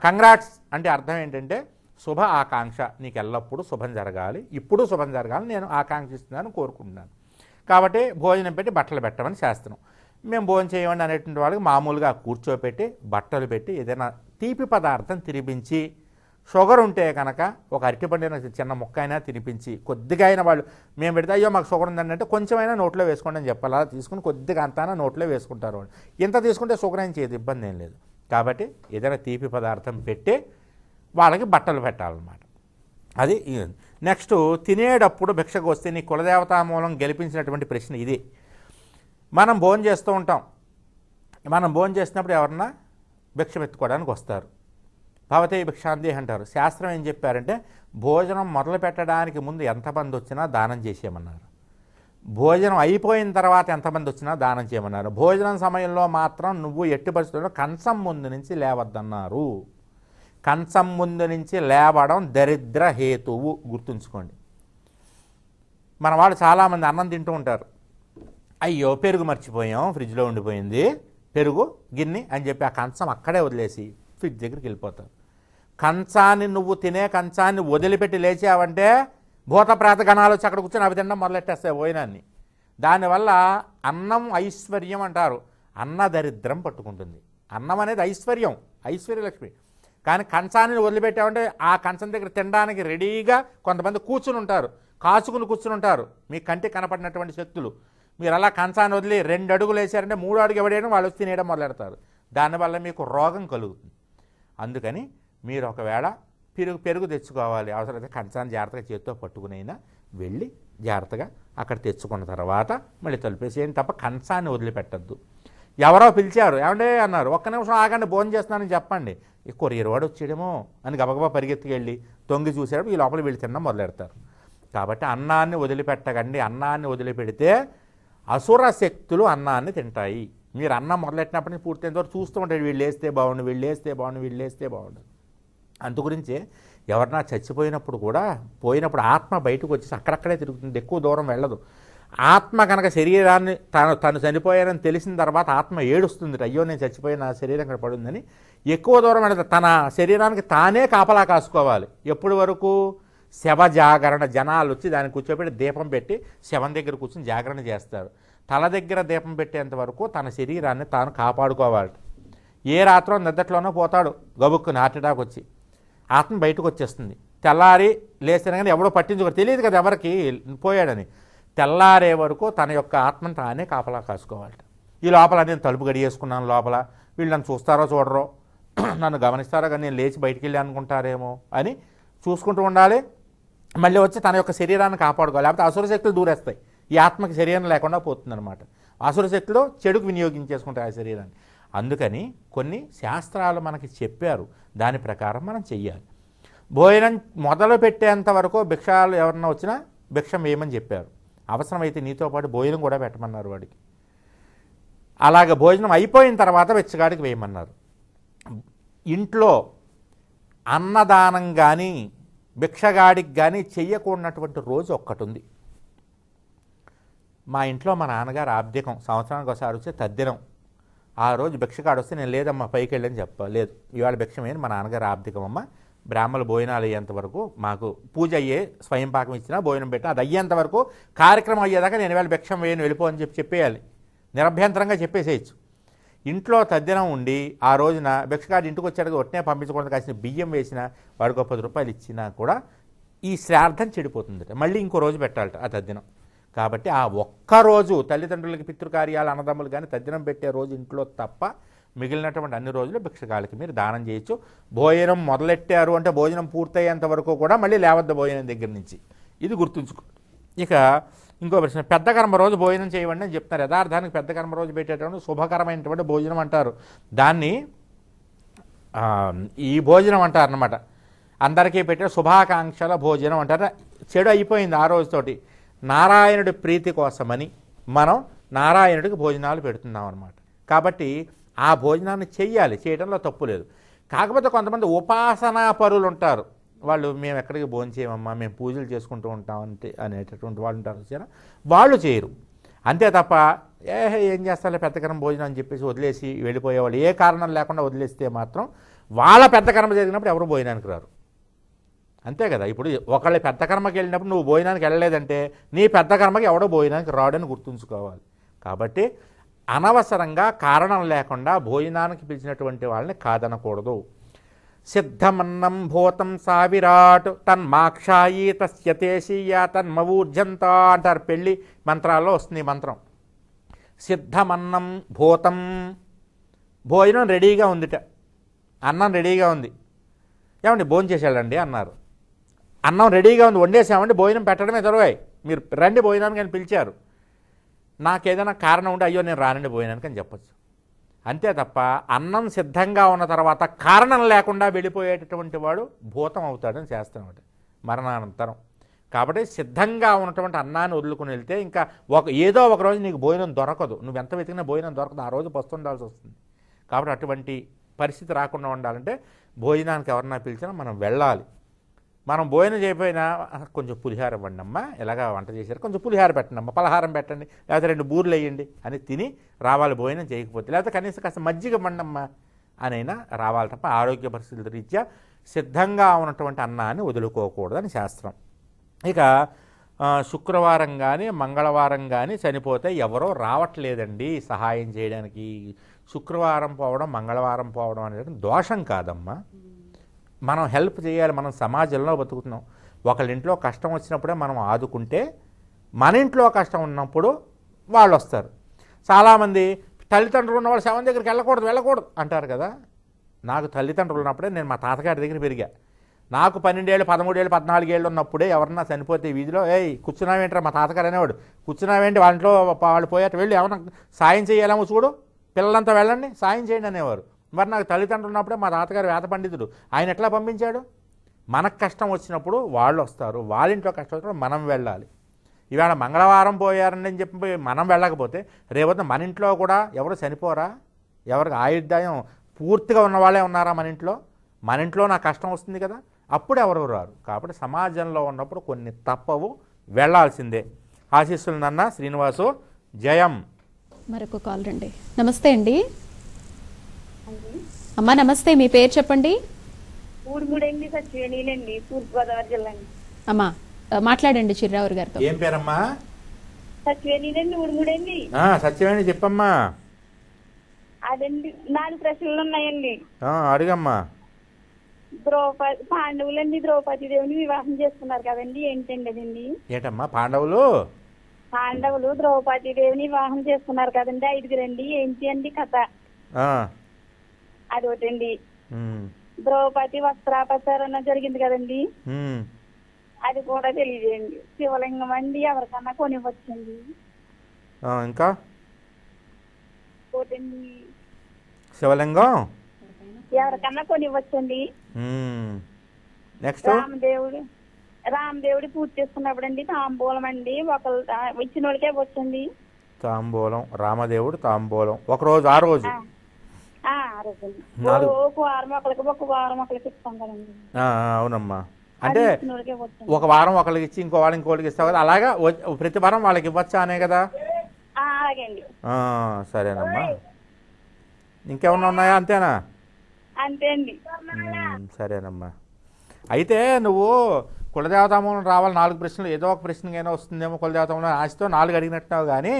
B: కంగ్రాట్స్ అంటే అర్థం ఏంటంటే శుభ ఆకాంక్ష నీకు ఎల్లప్పుడూ శుభం జరగాలి ఇప్పుడు శుభం జరగాలి నేను ఆకాంక్షిస్తున్నాను కోరుకుంటున్నాను కాబట్టి భోజనం పెట్టి బట్టలు పెట్టమని శాస్త్రం మేము భోజనం చేయమని అనేటువంటి వాళ్ళకి మామూలుగా కూర్చోపెట్టి బట్టలు పెట్టి ఏదైనా తీపి పదార్థం తినిపించి షుగర్ ఉంటే కనుక ఒక అరటిపండిన చిన్న ముక్క అయినా తినిపించి కొద్దిగా అయినా వాళ్ళు మేము పెడితే అయ్యో మాకు షుగర్ ఉందండి అంటే కొంచెమైనా నోట్లో వేసుకోండి అని చెప్పాలి అలా తీసుకుని కొద్దిగా అంతా నోట్లో వేసుకుంటారు వాళ్ళు ఇంత తీసుకుంటే షుగర్ ఏం చేయదు ఇబ్బంది ఏం లేదు కాబట్టి ఏదైనా తీపి పదార్థం పెట్టి వాళ్ళకి బట్టలు పెట్టాలన్నమాట అది నెక్స్ట్ తినేటప్పుడు భిక్షకు వస్తే నీ మూలం గెలిపించినటువంటి ప్రశ్న ఇది మనం భోజనం చేస్తూ ఉంటాం మనం భోజనం చేసినప్పుడు ఎవరన్నా భిక్ష పెట్టుకోవడానికి వస్తారు భవతే భిక్షాంతి అంటారు శాస్త్రం ఏం చెప్పారంటే భోజనం మొదలు పెట్టడానికి ముందు ఎంతమంది వచ్చినా దానం చేసేయమన్నారు భోజనం అయిపోయిన తర్వాత ఎంతమంది వచ్చినా దానం చేయమన్నారు భోజనం సమయంలో మాత్రం నువ్వు ఎట్టి పరిస్థితుల్లో కంచం ముందు నుంచి లేవద్దన్నారు కంచం ముందు నుంచి లేవడం దరిద్ర హేతువు గుర్తుంచుకోండి మన వాళ్ళు చాలామంది అన్నం తింటూ ఉంటారు అయ్యో పెరుగు మర్చిపోయాం ఫ్రిడ్జ్లో ఉండిపోయింది పెరుగు గిన్నె అని చెప్పి ఆ కంచం అక్కడే వదిలేసి ఫ్రిడ్జ్ దగ్గరికి వెళ్ళిపోతారు కంచాన్ని నువ్వు తినే కంచాన్ని వదిలిపెట్టి లేచావంటే భూత గణాలు వచ్చి అక్కడ కూర్చొని అవి తినడం మొదలెట్టేస్తాయి భోజనాన్ని దానివల్ల అన్నం ఐశ్వర్యం అంటారు అన్న దరిద్రం పట్టుకుంటుంది అన్నం అనేది ఐశ్వర్యం ఐశ్వర్యలక్ష్మి కానీ కంచాన్ని వదిలిపెట్టామంటే ఆ కంచం దగ్గర తినడానికి రెడీగా కొంతమంది కూర్చుని ఉంటారు కాచుకుని కూర్చుని ఉంటారు మీ కంటి కనపడినటువంటి శక్తులు మీరు అలా కంచాన్ని వదిలి రెండు అడుగులు వేసారంటే మూడు అడుగు ఎవడేయడం వాళ్ళు తినేయడం మొదలెడతారు దానివల్ల మీకు రోగం కలుగుతుంది అందుకని మీరు ఒకవేళ పెరుగు పెరుగు తెచ్చుకోవాలి అవసరమైతే కంచాన్ని జాగ్రత్తగా చేతితో పట్టుకునైనా వెళ్ళి జాగ్రత్తగా అక్కడ తెచ్చుకున్న తర్వాత మళ్ళీ తలిపేసేయండి తప్ప కంచాన్ని వదిలిపెట్టద్దు ఎవరో పిలిచారు ఏమంటే అన్నారు ఒక్క నిమిషం ఆగండి భోజనం చేస్తున్నానని చెప్పండి ఈ కొరియర్ వాడు వచ్చేయడమో అని గబగబా పరిగెత్తికెళ్ళి తొంగి చూసాడు ఈ లోపల వీళ్ళు తినడం మొదలెడతారు కాబట్టి అన్నాన్ని వదిలిపెట్టకండి అన్నాన్ని వదిలిపెడితే అసుర శక్తులు అన్నాన్ని తింటాయి మీరు అన్నం మొదలెట్టినప్పటి నుంచి పూర్తయిన తర్వాత చూస్తూ ఉంటారు వీళ్ళు వేస్తే బాగుండు వీళ్ళు వేస్తే బాగుండు వీళ్ళు వేస్తే బాగుండు అందుగురించే ఎవరన్నా చచ్చిపోయినప్పుడు కూడా పోయినప్పుడు ఆత్మ బయటకు వచ్చేసి అక్కడక్కడే తిరుగుతుంది ఎక్కువ దూరం వెళ్ళదు ఆత్మ కనుక శరీరాన్ని తాను తను చనిపోయానని తెలిసిన తర్వాత ఆత్మ ఏడుస్తుంది అయ్యో నేను చచ్చిపోయిన శరీరం ఇక్కడ పడుందని ఎక్కువ దూరం వెళ్ళదు తన శరీరానికి తానే కాపలా కాసుకోవాలి ఎప్పుడు వరకు శవ జాగరణ జనాలు వచ్చి దాన్ని కూర్చోబెట్టి దీపం పెట్టి శవం దగ్గర కూర్చొని జాగరణ చేస్తారు తల దగ్గర దీపం పెట్టేంత వరకు తన శరీరాన్ని తాను కాపాడుకోవాలి ఏ రాత్రో నిద్దట్లోనో పోతాడు గబుక్కు హార్ట్ వచ్చి ఆత్మ బయటకు వచ్చేస్తుంది తెల్లారి లేచిన కానీ ఎవడో పట్టించుకో తెలియదు కదా ఎవరికి పోయాడని తెల్లారే వరకు తన యొక్క ఆత్మను తానే కాపలా కాసుకోవాలి ఈ లోపల నేను తలుపు గడియేసుకున్నాను లోపల వీళ్ళు నన్ను చూస్తారో చూడరో నన్ను గమనిస్తారో కానీ నేను లేచి బయటికి వెళ్ళి అనుకుంటారేమో అని చూసుకుంటూ ఉండాలి మళ్ళీ వచ్చి తన యొక్క శరీరాన్ని కాపాడుకోవాలి లేకపోతే అసుర శక్తులు దూరేస్తాయి ఈ ఆత్మకి శరీరం లేకుండా పోతుందన్నమాట అసుర శక్తులు చెడుకు వినియోగించేసుకుంటాయి ఆ శరీరాన్ని అందుకని కొన్ని శాస్త్రాలు మనకి చెప్పారు దాని ప్రకారం మనం చెయ్యాలి భోజనం మొదలు పెట్టేంత వరకు భిక్షాలు ఎవరన్నా వచ్చినా భిక్షం వేయమని చెప్పారు అవసరమైతే నీతో పాటు భోజనం కూడా పెట్టమన్నారు వాడికి అలాగే భోజనం అయిపోయిన తర్వాత వెచ్చగాడికి వేయమన్నారు ఇంట్లో అన్నదానం కానీ భిక్షగాడికి కానీ చెయ్యకూడనటువంటి రోజు ఒక్కటి ఉంది మా ఇంట్లో మా నాన్నగారు ఆబ్దికం సంవత్సరానికి ఒకసారి వచ్చే తద్దినం ఆ రోజు భిక్షకాడు వస్తే నేను లేదమ్మా పైకి వెళ్ళని చెప్పలేదు లేదు ఇవాళ భిక్షమైన మా నాన్నగారు ఆర్థికమమ్మ బ్రాహ్మలు భోజనాలు అయ్యేంతవరకు మాకు పూజ అయ్యే స్వయం పాకం ఇచ్చినా భోజనం పెట్టినా అది అయ్యేంతవరకు కార్యక్రమం అయ్యేదాకా నేను వేళ భిక్షం వేయను వెళ్ళిపోవని చెప్పి చెప్పేయాలి నిరభ్యంతరంగా చెప్పేసేయచ్చు ఇంట్లో తద్దినం ఉండి ఆ రోజున భిక్షకాడు ఇంటికి వచ్చాడు ఒట్నే పంపించకూడదు కాసిన బియ్యం వేసిన వాడికి పది రూపాయలు ఇచ్చినా కూడా ఈ శ్రార్థం చెడిపోతుంది మళ్ళీ ఇంకో రోజు పెట్టాలట ఆ తద్దినం కాబట్టి ఆ ఒక్కరోజు తల్లిదండ్రులకి పితృకార్యాలు అన్నదమ్ములు కానీ తద్దినం పెట్టే రోజు ఇంట్లో తప్ప మిగిలినటువంటి అన్ని రోజులు భిక్షకాలకి మీరు దానం చేయొచ్చు భోజనం మొదలెట్టారు అంటే భోజనం పూర్తయ్యేంత వరకు కూడా మళ్ళీ లేవద్ద భోజనం దగ్గర నుంచి ఇది గుర్తుంచుకో ఇక ఇంకో ప్రశ్న పెద్ద కర్మ రోజు భోజనం చేయవండి అని చెప్తున్నారు యథార్థానికి పెద్ద కర్మ రోజు పెట్టేటప్పుడు శుభకరమైనటువంటి భోజనం అంటారు దాన్ని ఈ భోజనం అంటారు అన్నమాట అందరికీ పెట్టే శుభాకాంక్షల భోజనం అంటారు చెడు అయిపోయింది ఆ రోజుతోటి నారాయణుడి ప్రీతి కోసమని మనం నారాయణుడికి భోజనాలు పెడుతున్నాం అనమాట కాబట్టి ఆ భోజనాన్ని చెయ్యాలి చేయడంలో తప్పు లేదు కాకపోతే కొంతమంది ఉపాసనా పరులు ఉంటారు వాళ్ళు మేము ఎక్కడికి భోజనం చేయమమ్మా మేము పూజలు చేసుకుంటూ ఉంటాం అంటే అనేటటువంటి వాళ్ళు ఉంటారు చూసారా వాళ్ళు చేయరు అంతే తప్ప ఏ ఏం చేస్తారో పెద్దకరం భోజనం అని చెప్పేసి వదిలేసి వెళ్ళిపోయేవాళ్ళు ఏ కారణం లేకుండా వదిలేస్తే మాత్రం వాళ్ళ పెద్ద కర్మ జరిగినప్పుడు ఎవరు భోజనానికి రారు అంతే కదా ఇప్పుడు ఒకళ్ళ పెద్ద కర్మకి వెళ్ళినప్పుడు నువ్వు భోజనానికి వెళ్ళలేదంటే నీ పెద్ద కర్మకి ఎవడో భోజనానికి రాడని గుర్తుంచుకోవాలి కాబట్టి అనవసరంగా కారణం లేకుండా భోజనానికి పిలిచినటువంటి వాళ్ళని కాదనకూడదు సిద్ధమన్నం భూతం సావిరాట్ తన్ తన్మాక్షాయి తస్యతేశీయ తన్మవూర్జంతా తన్మవూర్జంత అంటారు పెళ్ళి మంత్రాల్లో వస్తుంది మంత్రం సిద్ధమన్నం భూతం భోజనం రెడీగా ఉందిట అన్నం రెడీగా ఉంది ఏమండి భోజనం చేసేళ్ళండి అన్నారు అన్నం రెడీగా ఉంది వండేసామండి భోజనం పెట్టడమే తరువాయి మీరు రండి భోజనానికి అని పిలిచారు నాకేదైనా కారణం ఉంటే అయ్యో నేను రానండి భోజనానికి అని చెప్పచ్చు అంతే తప్ప అన్నం సిద్ధంగా ఉన్న తర్వాత కారణం లేకుండా వెళ్ళిపోయేటటువంటి వాడు భూతం అవుతాడని శాస్త్రం అంటే మరణానంతరం కాబట్టి సిద్ధంగా ఉన్నటువంటి అన్నాన్ని వదులుకుని వెళ్తే ఇంకా ఒక ఏదో ఒక రోజు నీకు భోజనం దొరకదు నువ్వు ఎంత వెతికినా భోజనం దొరకదు ఆ రోజు పస్తుండాల్సి వస్తుంది కాబట్టి అటువంటి పరిస్థితి రాకుండా ఉండాలంటే భోజనానికి ఎవరన్నా పిలిచినా మనం వెళ్ళాలి మనం భోజనం చేయపోయినా కొంచెం పులిహార వండమ్మా ఎలాగా వంట చేశారు కొంచెం పులిహార పెట్టండమ్మా పలహారం పెట్టండి లేకపోతే రెండు బూర్లు వేయండి అని తిని రావాలి భోజనం చేయకపోతే లేకపోతే కనీసం కాస్త మజ్జిగ వండమ్మా అనైనా రావాలి తప్ప ఆరోగ్య పరిస్థితుల రీత్యా సిద్ధంగా ఉన్నటువంటి అన్నాన్ని వదులుకోకూడదని శాస్త్రం ఇక శుక్రవారం కానీ మంగళవారం కానీ చనిపోతే ఎవరో రావట్లేదండి సహాయం చేయడానికి శుక్రవారం పోవడం మంగళవారం పోవడం అనేది దోషం కాదమ్మా మనం హెల్ప్ చేయాలి మనం సమాజంలో బతుకుతున్నాం ఒకళ్ళ ఇంట్లో కష్టం వచ్చినప్పుడే మనం ఆదుకుంటే మన ఇంట్లో కష్టం ఉన్నప్పుడు వాళ్ళు వస్తారు చాలామంది తల్లిదండ్రులు ఉన్న వాళ్ళు శవం దగ్గరికి వెళ్ళకూడదు వెళ్ళకూడదు అంటారు కదా నాకు తల్లిదండ్రులు ఉన్నప్పుడే నేను మా తాతగారి దగ్గర పెరిగా నాకు పన్నెండేళ్ళు పదమూడేళ్ళు పద్నాలుగేళ్ళు ఉన్నప్పుడే ఎవరన్నా చనిపోతే వీధిలో ఏయ్ కూర్చున్నావేంటారు మా తాతగారు అనేవాడు కూర్చున్నావేంటి వాళ్ళ ఇంట్లో వాళ్ళు పోయేట వెళ్ళి ఎవరన్నా సాయం చేయాలేమో చూడు పిల్లలంతా వెళ్ళండి సాయం చేయండి అనేవారు మరి నాకు తల్లిదండ్రులు ఉన్నప్పుడే మా తాతగారు వేద పండితుడు ఆయన ఎట్లా పంపించాడు మనకు కష్టం వచ్చినప్పుడు వాళ్ళు వస్తారు వాళ్ళ ఇంట్లో కష్టం వచ్చినప్పుడు మనం వెళ్ళాలి ఇవాళ మంగళవారం పోయారని చెప్పి మనం వెళ్ళకపోతే రేపొద్దు మన ఇంట్లో కూడా ఎవరు చనిపోరా ఎవరికి ఆయుర్దాయం పూర్తిగా ఉన్న వాళ్ళే ఉన్నారా మన ఇంట్లో మన ఇంట్లో నాకు కష్టం వస్తుంది కదా అప్పుడు ఎవరు రారు కాబట్టి సమాజంలో ఉన్నప్పుడు కొన్ని తప్పవు వెళ్లాల్సిందే ఆశీస్సులు నన్న శ్రీనివాసు జయం
A: మరొక కాల్ రండి నమస్తే అండి అమ్మా నమస్తే మీ పేరు చెప్పండి అమ్మా మాట్లాడండి చిర్రావు గారితో
B: ఏం పేరమ్మా సత్యవేణి చెప్పమ్మా
E: అదండి నాలుగు ప్రశ్నలు ఉన్నాయండి అడగమ్మా ద్రౌపది పాండవులండి ద్రౌపది దేవుని వివాహం చేస్తున్నారు కదండి ఏంటండి అదండి
B: ఏటమ్మా పాండవులు
E: పాండవులు ద్రౌపది దేవుని వివాహం చేస్తున్నారు కదండి ఐదుగురండి ఏంటి అండి కథ అది ఒకటండి ద్రౌపది వస్త్రాపచారణ జరిగింది కదండి అది కూడా తెలియజేయండి శివలింగం అండి ఎవరికన్నా కొనివ్వచ్చండి
B: ఇంకా శివలింగం
E: ఎవరికన్నా కొనివ్వచ్చండి నెక్స్ట్ రామదేవుడు రామదేవుడి పూర్తి చేసుకున్నప్పుడు అండి తాంబూలం అండి ఒకళ్ళు ఇచ్చిన వాళ్ళకే వచ్చండి
B: తాంబూలం రామదేవుడు తాంబూలం ఒక రోజు ఆ రోజు అవునమ్మా అంటే ఒక వారం ఒకరికి ఇచ్చి ఇంకో వారం ఇంకోటికి ఇస్తావు కదా అలాగా ప్రతి వారం వాళ్ళకి ఇవ్వచ్చా అనే కదా సరేనమ్మా ఇంకేమన్నా ఉన్నాయా అంతేనా సరేనమ్మా అయితే నువ్వు కులదేవతామూలం రావాలి నాలుగు ప్రశ్నలు ఏదో ఒక ప్రశ్నకైనా వస్తుందేమో కులదేవతామూలం ఆశతో నాలుగు అడిగినట్టున్నావు కానీ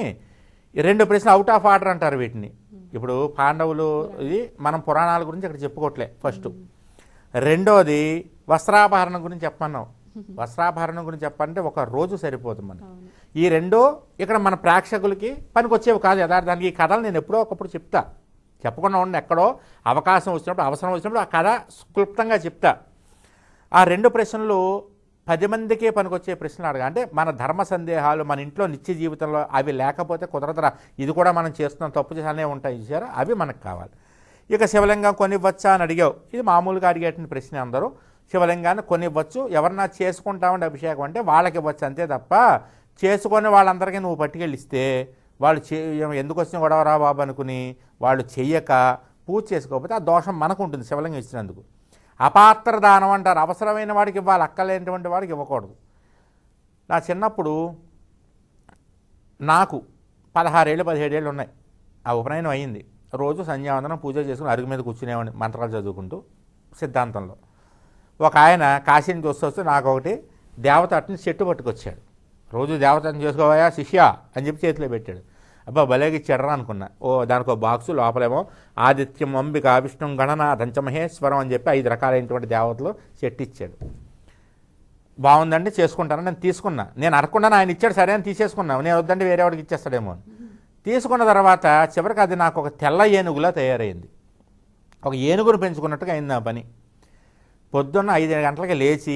B: రెండు ప్రశ్నలు అవుట్ ఆఫ్ ఆర్డర్ అంటారు వీటిని ఇప్పుడు పాండవులు ఇది మనం పురాణాల గురించి అక్కడ చెప్పుకోవట్లే ఫస్ట్ రెండోది వస్త్రాభరణం గురించి చెప్పన్నాం వస్త్రాభరణం గురించి చెప్పంటే ఒక రోజు సరిపోదు మనకి ఈ రెండో ఇక్కడ మన ప్రేక్షకులకి పనికొచ్చేవి కాదు యథార్థానికి ఈ కథలు నేను ఎప్పుడో ఒకప్పుడు చెప్తా చెప్పకుండా ఉండి ఎక్కడో అవకాశం వచ్చినప్పుడు అవసరం వచ్చినప్పుడు ఆ కథ క్లుప్తంగా చెప్తా ఆ రెండు ప్రశ్నలు పది మందికే పనికొచ్చే ప్రశ్నలు అడగా అంటే మన ధర్మ సందేహాలు మన ఇంట్లో నిత్య జీవితంలో అవి లేకపోతే కుదరదరా ఇది కూడా మనం చేస్తున్నాం తప్పు చేసానే ఉంటాయి చూసారా అవి మనకు కావాలి ఇక శివలింగం కొనివ్వచ్చా అని అడిగావు ఇది మామూలుగా అడిగేటువంటి ప్రశ్న అందరూ శివలింగాన్ని కొనివ్వచ్చు ఎవరన్నా చేసుకుంటామండి అభిషేకం అంటే వాళ్ళకి ఇవ్వచ్చు అంతే తప్ప చేసుకొని వాళ్ళందరికీ నువ్వు పట్టుకెళ్ళిస్తే వాళ్ళు చే ఎందుకు వచ్చిన గొడవరా బాబు అనుకుని వాళ్ళు చెయ్యక పూజ చేసుకోకపోతే ఆ దోషం మనకు ఉంటుంది శివలింగం ఇచ్చినందుకు అపాత్ర దానం అంటారు అవసరమైన వాడికి ఇవ్వాలి అక్కలేనటువంటి వాడికి ఇవ్వకూడదు నా చిన్నప్పుడు నాకు పదహారేళ్ళు పదిహేడేళ్ళు ఉన్నాయి ఆ ఉపనయనం అయ్యింది రోజు సంధ్యావందనం పూజ చేసుకుని అరుగు మీద కూర్చునేవాడిని మంత్రాలు చదువుకుంటూ సిద్ధాంతంలో ఒక ఆయన కాశీని నుంచి వస్తూ వస్తే నాకు ఒకటి దేవత అట్ని చెట్టు పట్టుకొచ్చాడు రోజు దేవతను చేసుకోవాయా శిష్య అని చెప్పి చేతిలో పెట్టాడు అబ్బా బలేగి చెడరా అనుకున్నా ఓ దానికో బాక్సు లోపలేమో ఆదిత్యం అంబిక విష్ణు గణన దంచమహేశ్వరం అని చెప్పి ఐదు రకాలైనటువంటి దేవతలు చెట్టిచ్చాడు బాగుందండి చేసుకుంటాను నేను తీసుకున్నా నేను అనుకున్నాను ఆయన ఇచ్చాడు సరే అని తీసేసుకున్నాను నేను వద్దండి వేరే వాడికి ఇచ్చేస్తాడేమో తీసుకున్న తర్వాత చివరికి అది నాకు ఒక తెల్ల ఏనుగులా తయారైంది ఒక ఏనుగును పెంచుకున్నట్టుగా అయింది నా పని పొద్దున్న ఐదు గంటలకి లేచి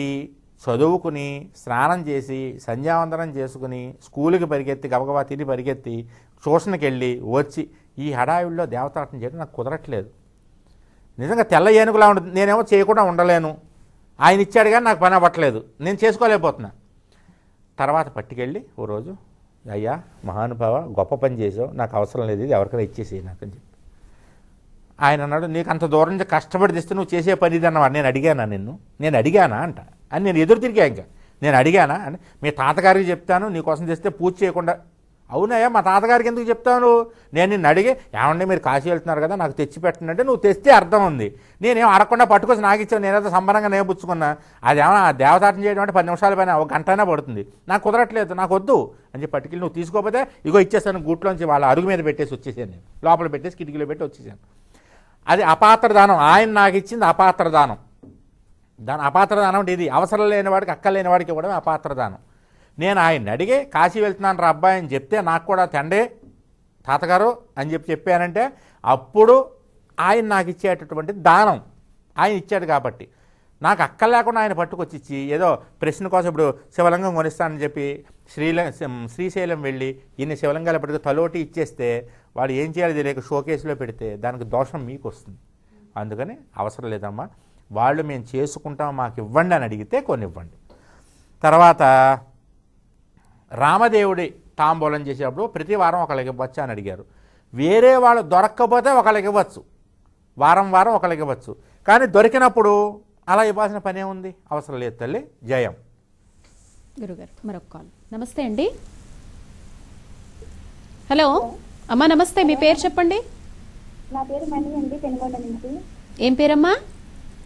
B: చదువుకుని స్నానం చేసి సంధ్యావందనం చేసుకుని స్కూల్కి పరిగెత్తి గబగబా తిని పరిగెత్తి ట్యూషన్కి వెళ్ళి వచ్చి ఈ హడావిడిలో దేవతాటం చేయడం నాకు కుదరట్లేదు నిజంగా తెల్ల ఏనుగులా ఉంటుంది నేనేమో చేయకుండా ఉండలేను ఆయన ఇచ్చాడు కానీ నాకు పని అవ్వట్లేదు నేను చేసుకోలేకపోతున్నా తర్వాత పట్టుకెళ్ళి ఓ రోజు అయ్యా మహానుభావ గొప్ప పని చేసావు నాకు అవసరం లేదు ఇది ఎవరికైనా ఇచ్చేసి నాకని చెప్పి ఆయన అన్నాడు నీకు అంత దూరం నుంచి కష్టపడి తెస్తే నువ్వు చేసే పని ఇది అన్నవాడు నేను అడిగానా నిన్ను నేను అడిగానా అంట అని నేను ఎదురు తిరిగా ఇంకా నేను అడిగానా అని మీ తాతగారికి చెప్తాను నీకోసం తెస్తే పూజ చేయకుండా అవునయ్యా మా తాతగారికి ఎందుకు చెప్తాను నేను నిన్ను అడిగి ఏమంటే మీరు కాశీ వెళ్తున్నారు కదా నాకు తెచ్చి పెట్టండి అంటే నువ్వు తెస్తే అర్థం ఉంది నేనేం అడగకుండా పట్టుకొచ్చి నాకు ఇచ్చాను నేనేదో సంబరంగా నేర్పుచ్చుకున్నా అదేమన్నా దేవతాటం చేయడం అంటే పది నిమిషాల పైన ఒక గంటనే పడుతుంది నాకు కుదరట్లేదు నాకు వద్దు అని చెప్పి పట్టుకెళ్ళి నువ్వు తీసుకోకపోతే ఇగో ఇచ్చేసాను గూట్లోంచి వాళ్ళ అరుగు మీద పెట్టేసి వచ్చేసాను నేను లోపల పెట్టేసి కిటికీలో పెట్టి వచ్చేసాను అది అపాత్ర దానం ఆయన నాకు ఇచ్చింది అపాత్ర దానం దాని అపాత్రదానం అంటే ఇది అవసరం లేని వాడికి అక్కర్లేని వాడికి ఇవ్వడం అపాత్రదానం నేను ఆయన్ని అడిగి కాశీ వెళ్తున్నాను రా అబ్బాయి అని చెప్తే నాకు కూడా తండే తాతగారు అని చెప్పి చెప్పానంటే అప్పుడు ఆయన నాకు ఇచ్చేటటువంటి దానం ఆయన ఇచ్చాడు కాబట్టి నాకు అక్క లేకుండా ఆయన పట్టుకొచ్చి ఇచ్చి ఏదో ప్రశ్న కోసం ఇప్పుడు శివలింగం కొనిస్తానని చెప్పి శ్రీల శ్రీశైలం వెళ్ళి ఇన్ని శివలింగాలు పట్టుకు తలోటి ఇచ్చేస్తే వాడు ఏం చేయాలి తెలియక షోకేసులో పెడితే దానికి దోషం మీకు వస్తుంది అందుకని అవసరం లేదమ్మా వాళ్ళు మేము చేసుకుంటాం మాకు ఇవ్వండి అని అడిగితే కొన్ని ఇవ్వండి తర్వాత రామదేవుడి తాంబూలం చేసేటప్పుడు ప్రతి వారం ఒకళ్ళకి ఇవ్వచ్చు అని అడిగారు వేరే వాళ్ళు దొరక్కపోతే ఒకళ్ళకి ఇవ్వచ్చు వారం వారం ఒకళ్ళకి ఇవ్వచ్చు కానీ దొరికినప్పుడు అలా ఇవ్వాల్సిన పనే ఉంది అవసరం లేదు తల్లి జయం
A: గురుగారు మరొక కాల్ నమస్తే అండి హలో అమ్మా నమస్తే మీ పేరు చెప్పండి
E: నా పేరు మణి అండి పెనుగొండ నుంచి ఏం పేరమ్మా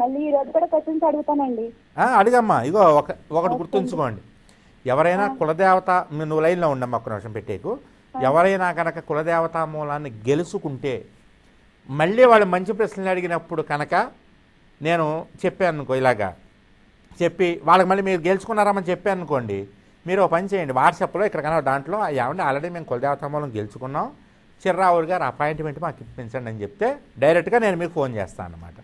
E: మళ్ళీ ఈరోజు కూడా క్వశ్చన్స్ అడుగుతానండి
B: అడిగమ్మా ఇగో ఒక ఒకటి గుర్తుంచుకోండి ఎవరైనా కులదేవత నువ్వు లైన్లో ఉండమ్మా ఒక్క నిమిషం పెట్టేకు ఎవరైనా కనుక కులదేవతా మూలాన్ని గెలుచుకుంటే మళ్ళీ వాళ్ళు మంచి ప్రశ్నలు అడిగినప్పుడు కనుక నేను చెప్పాను అనుకో ఇలాగా చెప్పి వాళ్ళకి మళ్ళీ మీరు గెలుచుకున్నారమ్మని చెప్పాను అనుకోండి మీరు ఒక పని చేయండి వాట్సాప్లో ఇక్కడ కన్నా దాంట్లో ఏమండి ఆల్రెడీ మేము కులదేవతా మూలం గెలుచుకున్నాం చిర్రావుడు గారు అపాయింట్మెంట్ మాకు ఇప్పించండి అని చెప్తే డైరెక్ట్గా నేను మీకు ఫోన్ చేస్తాను అనమాట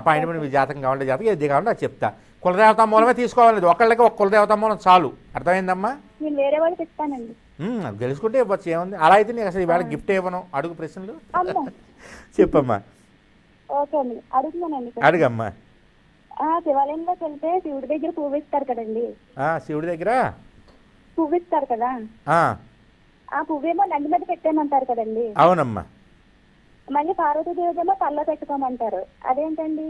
B: అపాయింట్మెంట్ మీ జాతకం కావాలంటే జాతకం ఏది కావాలంటే అది చెప్తా కులదేవతా మూలమే తీసుకోవాలి ఒకళ్ళకి ఒక కులదేవతా మూలం చాలు అర్థమైందమ్మా
E: వేరే వాళ్ళకి ఇస్తానండి
B: తెలుసుకుంటే ఇవ్వచ్చు ఏముంది అలా అయితే నీకు అసలు ఇవాళ గిఫ్ట్ ఇవ్వను అడుగు ప్రశ్నలు చెప్పమ్మా
E: అడుగమ్మా శివాలయంలోకి వెళ్తే శివుడి దగ్గర పువ్వు ఇస్తారు కదండి శివుడి దగ్గర పువ్వు ఇస్తారు కదా
B: ఆ
E: పువ్వేమో నంది మీద పెట్టామంటారు కదండి అవునమ్మా మళ్ళీ దేవతలో పళ్ళ పెట్టుకోమంటారు అదేంటండి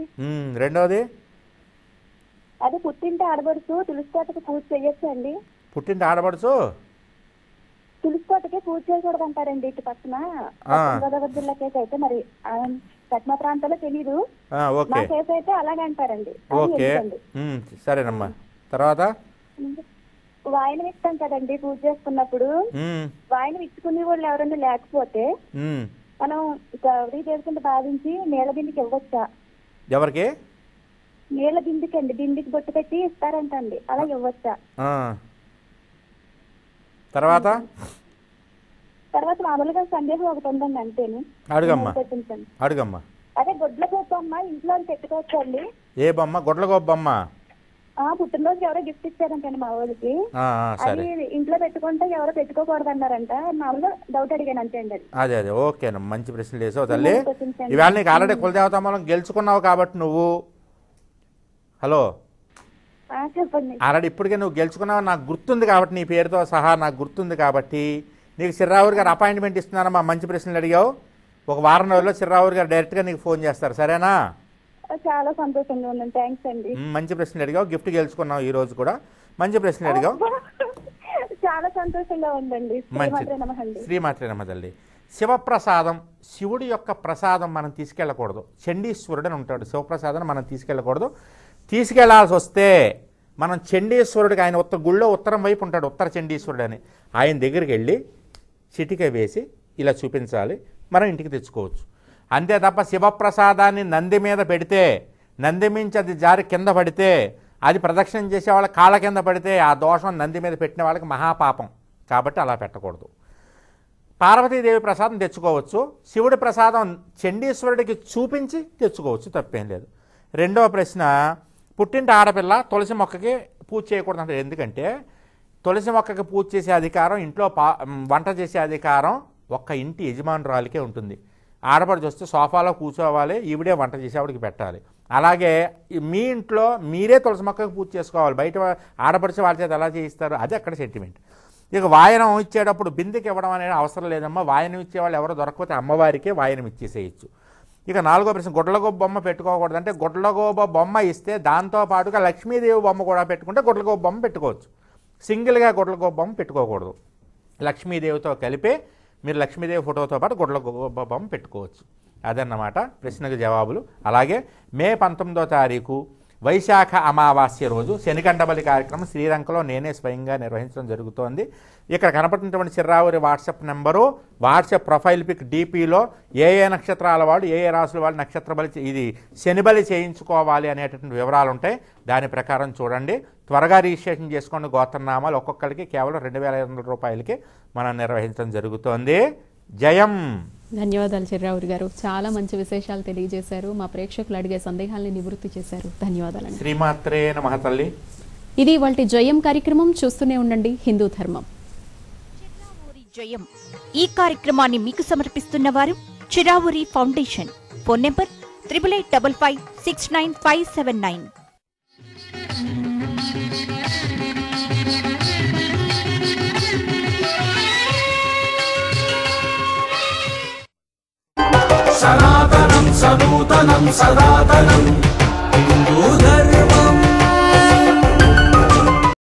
E: రెండవది అది పుట్టింటి ఆడబడుచు తులసి కోటకు పూజ అండి
B: పుట్టింటి ఆడబడుచు
E: తులసి తోటకి పూజ చేయకూడదు అంటారండి ఇటు పక్కన గోదావరి జిల్లాకి అయితే మరి పట్టణ ప్రాంతంలో తెలీదు మా కేసు అయితే అలాగే అంటారండి
B: సరేనమ్మా తర్వాత
E: వాయిన ఇస్తాం కదండి పూజ చేసుకున్నప్పుడు వాయిన ఇచ్చుకునే వాళ్ళు ఎవరైనా లేకపోతే మనం గౌరీ దేవి కింద భావించి నీళ్ళ బిందికి ఇవ్వచ్చా ఎవరికి నీళ్ళ బిందికి అండి బిందికి బొట్టు పెట్టి ఇస్తారంటండి అలా ఇవ్వచ్చా తర్వాత తర్వాత మామూలుగా సందేహం ఒకటి ఉందండి అంతేను అడుగమ్మా పెట్టించండి అడుగమ్మా అదే గుడ్ల గొప్ప ఇంట్లో పెట్టుకోవచ్చండి
B: ఏ బొమ్మ గుడ్ల గొప్ప
E: పుట్టినరోజు ఎవరో గిఫ్ట్ ఇచ్చారంటండి మా వాళ్ళకి అది ఇంట్లో పెట్టుకుంటే ఎవరో పెట్టుకోకూడదు అన్నారంట మామూలుగా డౌట్ అడిగాను అంతే అండి
B: అదే అదే ఓకే మంచి ప్రశ్నలు వేసావు తల్లి ఇవాళ నీకు ఆల్రెడీ కులదేవత మనం గెలుచుకున్నావు కాబట్టి నువ్వు హలో చెప్పండి ఆల్రెడీ ఇప్పటికే నువ్వు గెలుచుకున్నావు నాకు గుర్తుంది కాబట్టి నీ పేరుతో సహా నాకు గుర్తుంది కాబట్టి నీకు సిర్రావూర్ గారు అపాయింట్మెంట్ ఇస్తున్నారమ్మా మంచి ప్రశ్నలు అడిగావు ఒక వారం రోజుల్లో సిర్రావూర్ గారు డైరెక్ట్గా నీకు ఫోన్ చేస్తారు సరేనా
E: చాలా సంతోషంగా ఉన్నాను థ్యాంక్స్ అండి
B: మంచి ప్రశ్న అడిగావు గిఫ్ట్ గెలుచుకున్నావు ఈ రోజు కూడా మంచి ప్రశ్న అడిగావు
E: చాలా సంతోషంగా ఉందండి మంచి
B: శ్రీమాత్రే నమ తల్లి శివప్రసాదం శివుడి యొక్క ప్రసాదం మనం తీసుకెళ్ళకూడదు చండీశ్వరుడు అని ఉంటాడు శివప్రసాదం మనం తీసుకెళ్ళకూడదు తీసుకెళ్లాల్సి వస్తే మనం చండీశ్వరుడికి ఆయన ఉత్తర గుళ్ళో ఉత్తరం వైపు ఉంటాడు ఉత్తర చండీశ్వరుడు అని ఆయన దగ్గరికి వెళ్ళి చిటిక వేసి ఇలా చూపించాలి మనం ఇంటికి తెచ్చుకోవచ్చు అంతే తప్ప శివప్రసాదాన్ని నంది మీద పెడితే నంది మించి అది జారి కింద పడితే అది ప్రదక్షిణం చేసే వాళ్ళ కాళ్ళ కింద పడితే ఆ దోషం నంది మీద పెట్టిన వాళ్ళకి మహాపాపం కాబట్టి అలా పెట్టకూడదు పార్వతీదేవి ప్రసాదం తెచ్చుకోవచ్చు శివుడి ప్రసాదం చండీశ్వరుడికి చూపించి తెచ్చుకోవచ్చు తప్పేం లేదు రెండవ ప్రశ్న పుట్టింటి ఆడపిల్ల తులసి మొక్కకి పూజ చేయకూడదు అంటారు ఎందుకంటే తులసి మొక్కకి పూజ చేసే అధికారం ఇంట్లో పా వంట చేసే అధికారం ఒక్క ఇంటి యజమానురాలికే ఉంటుంది ఆడపడుచు చూస్తే సోఫాలో కూర్చోవాలి ఈవిడే వంట చేసి ఆవిడకి పెట్టాలి అలాగే మీ ఇంట్లో మీరే తులసి మొక్కకు పూజ చేసుకోవాలి బయట ఆడపడిచే వాళ్ళ చేత ఎలా చేయిస్తారు అది అక్కడ సెంటిమెంట్ ఇక వాయనం ఇచ్చేటప్పుడు బిందెకి ఇవ్వడం అనేది అవసరం లేదమ్మా వాయనం ఇచ్చేవాళ్ళు ఎవరో దొరకపోతే అమ్మవారికే వాయనం ఇచ్చేసేయచ్చు ఇక నాలుగో ప్రశ్న గుడ్లగో బొమ్మ పెట్టుకోకూడదు అంటే గుడ్లగోబ బొమ్మ ఇస్తే దాంతో పాటుగా లక్ష్మీదేవి బొమ్మ కూడా పెట్టుకుంటే గుడ్లగోబ బొమ్మ పెట్టుకోవచ్చు సింగిల్గా గుడ్లగోబ బొమ్మ పెట్టుకోకూడదు లక్ష్మీదేవితో కలిపి మీరు లక్ష్మీదేవి ఫోటోతో పాటు గుడ్ల బొమ్మ పెట్టుకోవచ్చు అదన్నమాట ప్రశ్నకు జవాబులు అలాగే మే పంతొమ్మిదో తారీఖు వైశాఖ అమావాస్య రోజు శనిగండబలి కార్యక్రమం శ్రీలంకలో నేనే స్వయంగా నిర్వహించడం జరుగుతోంది ఇక్కడ కనపడినటువంటి Chirravuri WhatsApp number WhatsApp profile pic డీపీలో ఏ ఏ నక్షత్రాల వాళ్ళు ఏ ఏ రాసుల వాళ్ళు నక్షత్ర బలి ఇది శనిబలి చేయించుకోవాలి అనేటటువంటి వివరాలు ఉంటాయి దాని ప్రకారం చూడండి త్వరగా రిజిస్ట్రేషన్ చేసుకోండి గోత్రనామాలు ఒక్కొక్కరికి కేవలం రెండు వేల రూపాయలకి మనం నిర్వహించడం జరుగుతోంది జయం
A: ధన్యవాదాలు చిర్రావురి గారు చాలా మంచి విశేషాలు తెలియజేశారు మా ప్రేక్షకులు అడిగే సందేహాలని నివృత్తి చేశారు
B: ధన్యవాదాలు
A: ఇది వాటి జయం కార్యక్రమం చూస్తూనే ఉండండి హిందూ ధర్మం జయం ఈ కార్యక్రమాన్ని మీకు సమర్పిస్తున్న వారు Chiravuri foundation phone number triple eight double five six nine five seven nine
C: सनातनं
F: सनूतनं सदातनं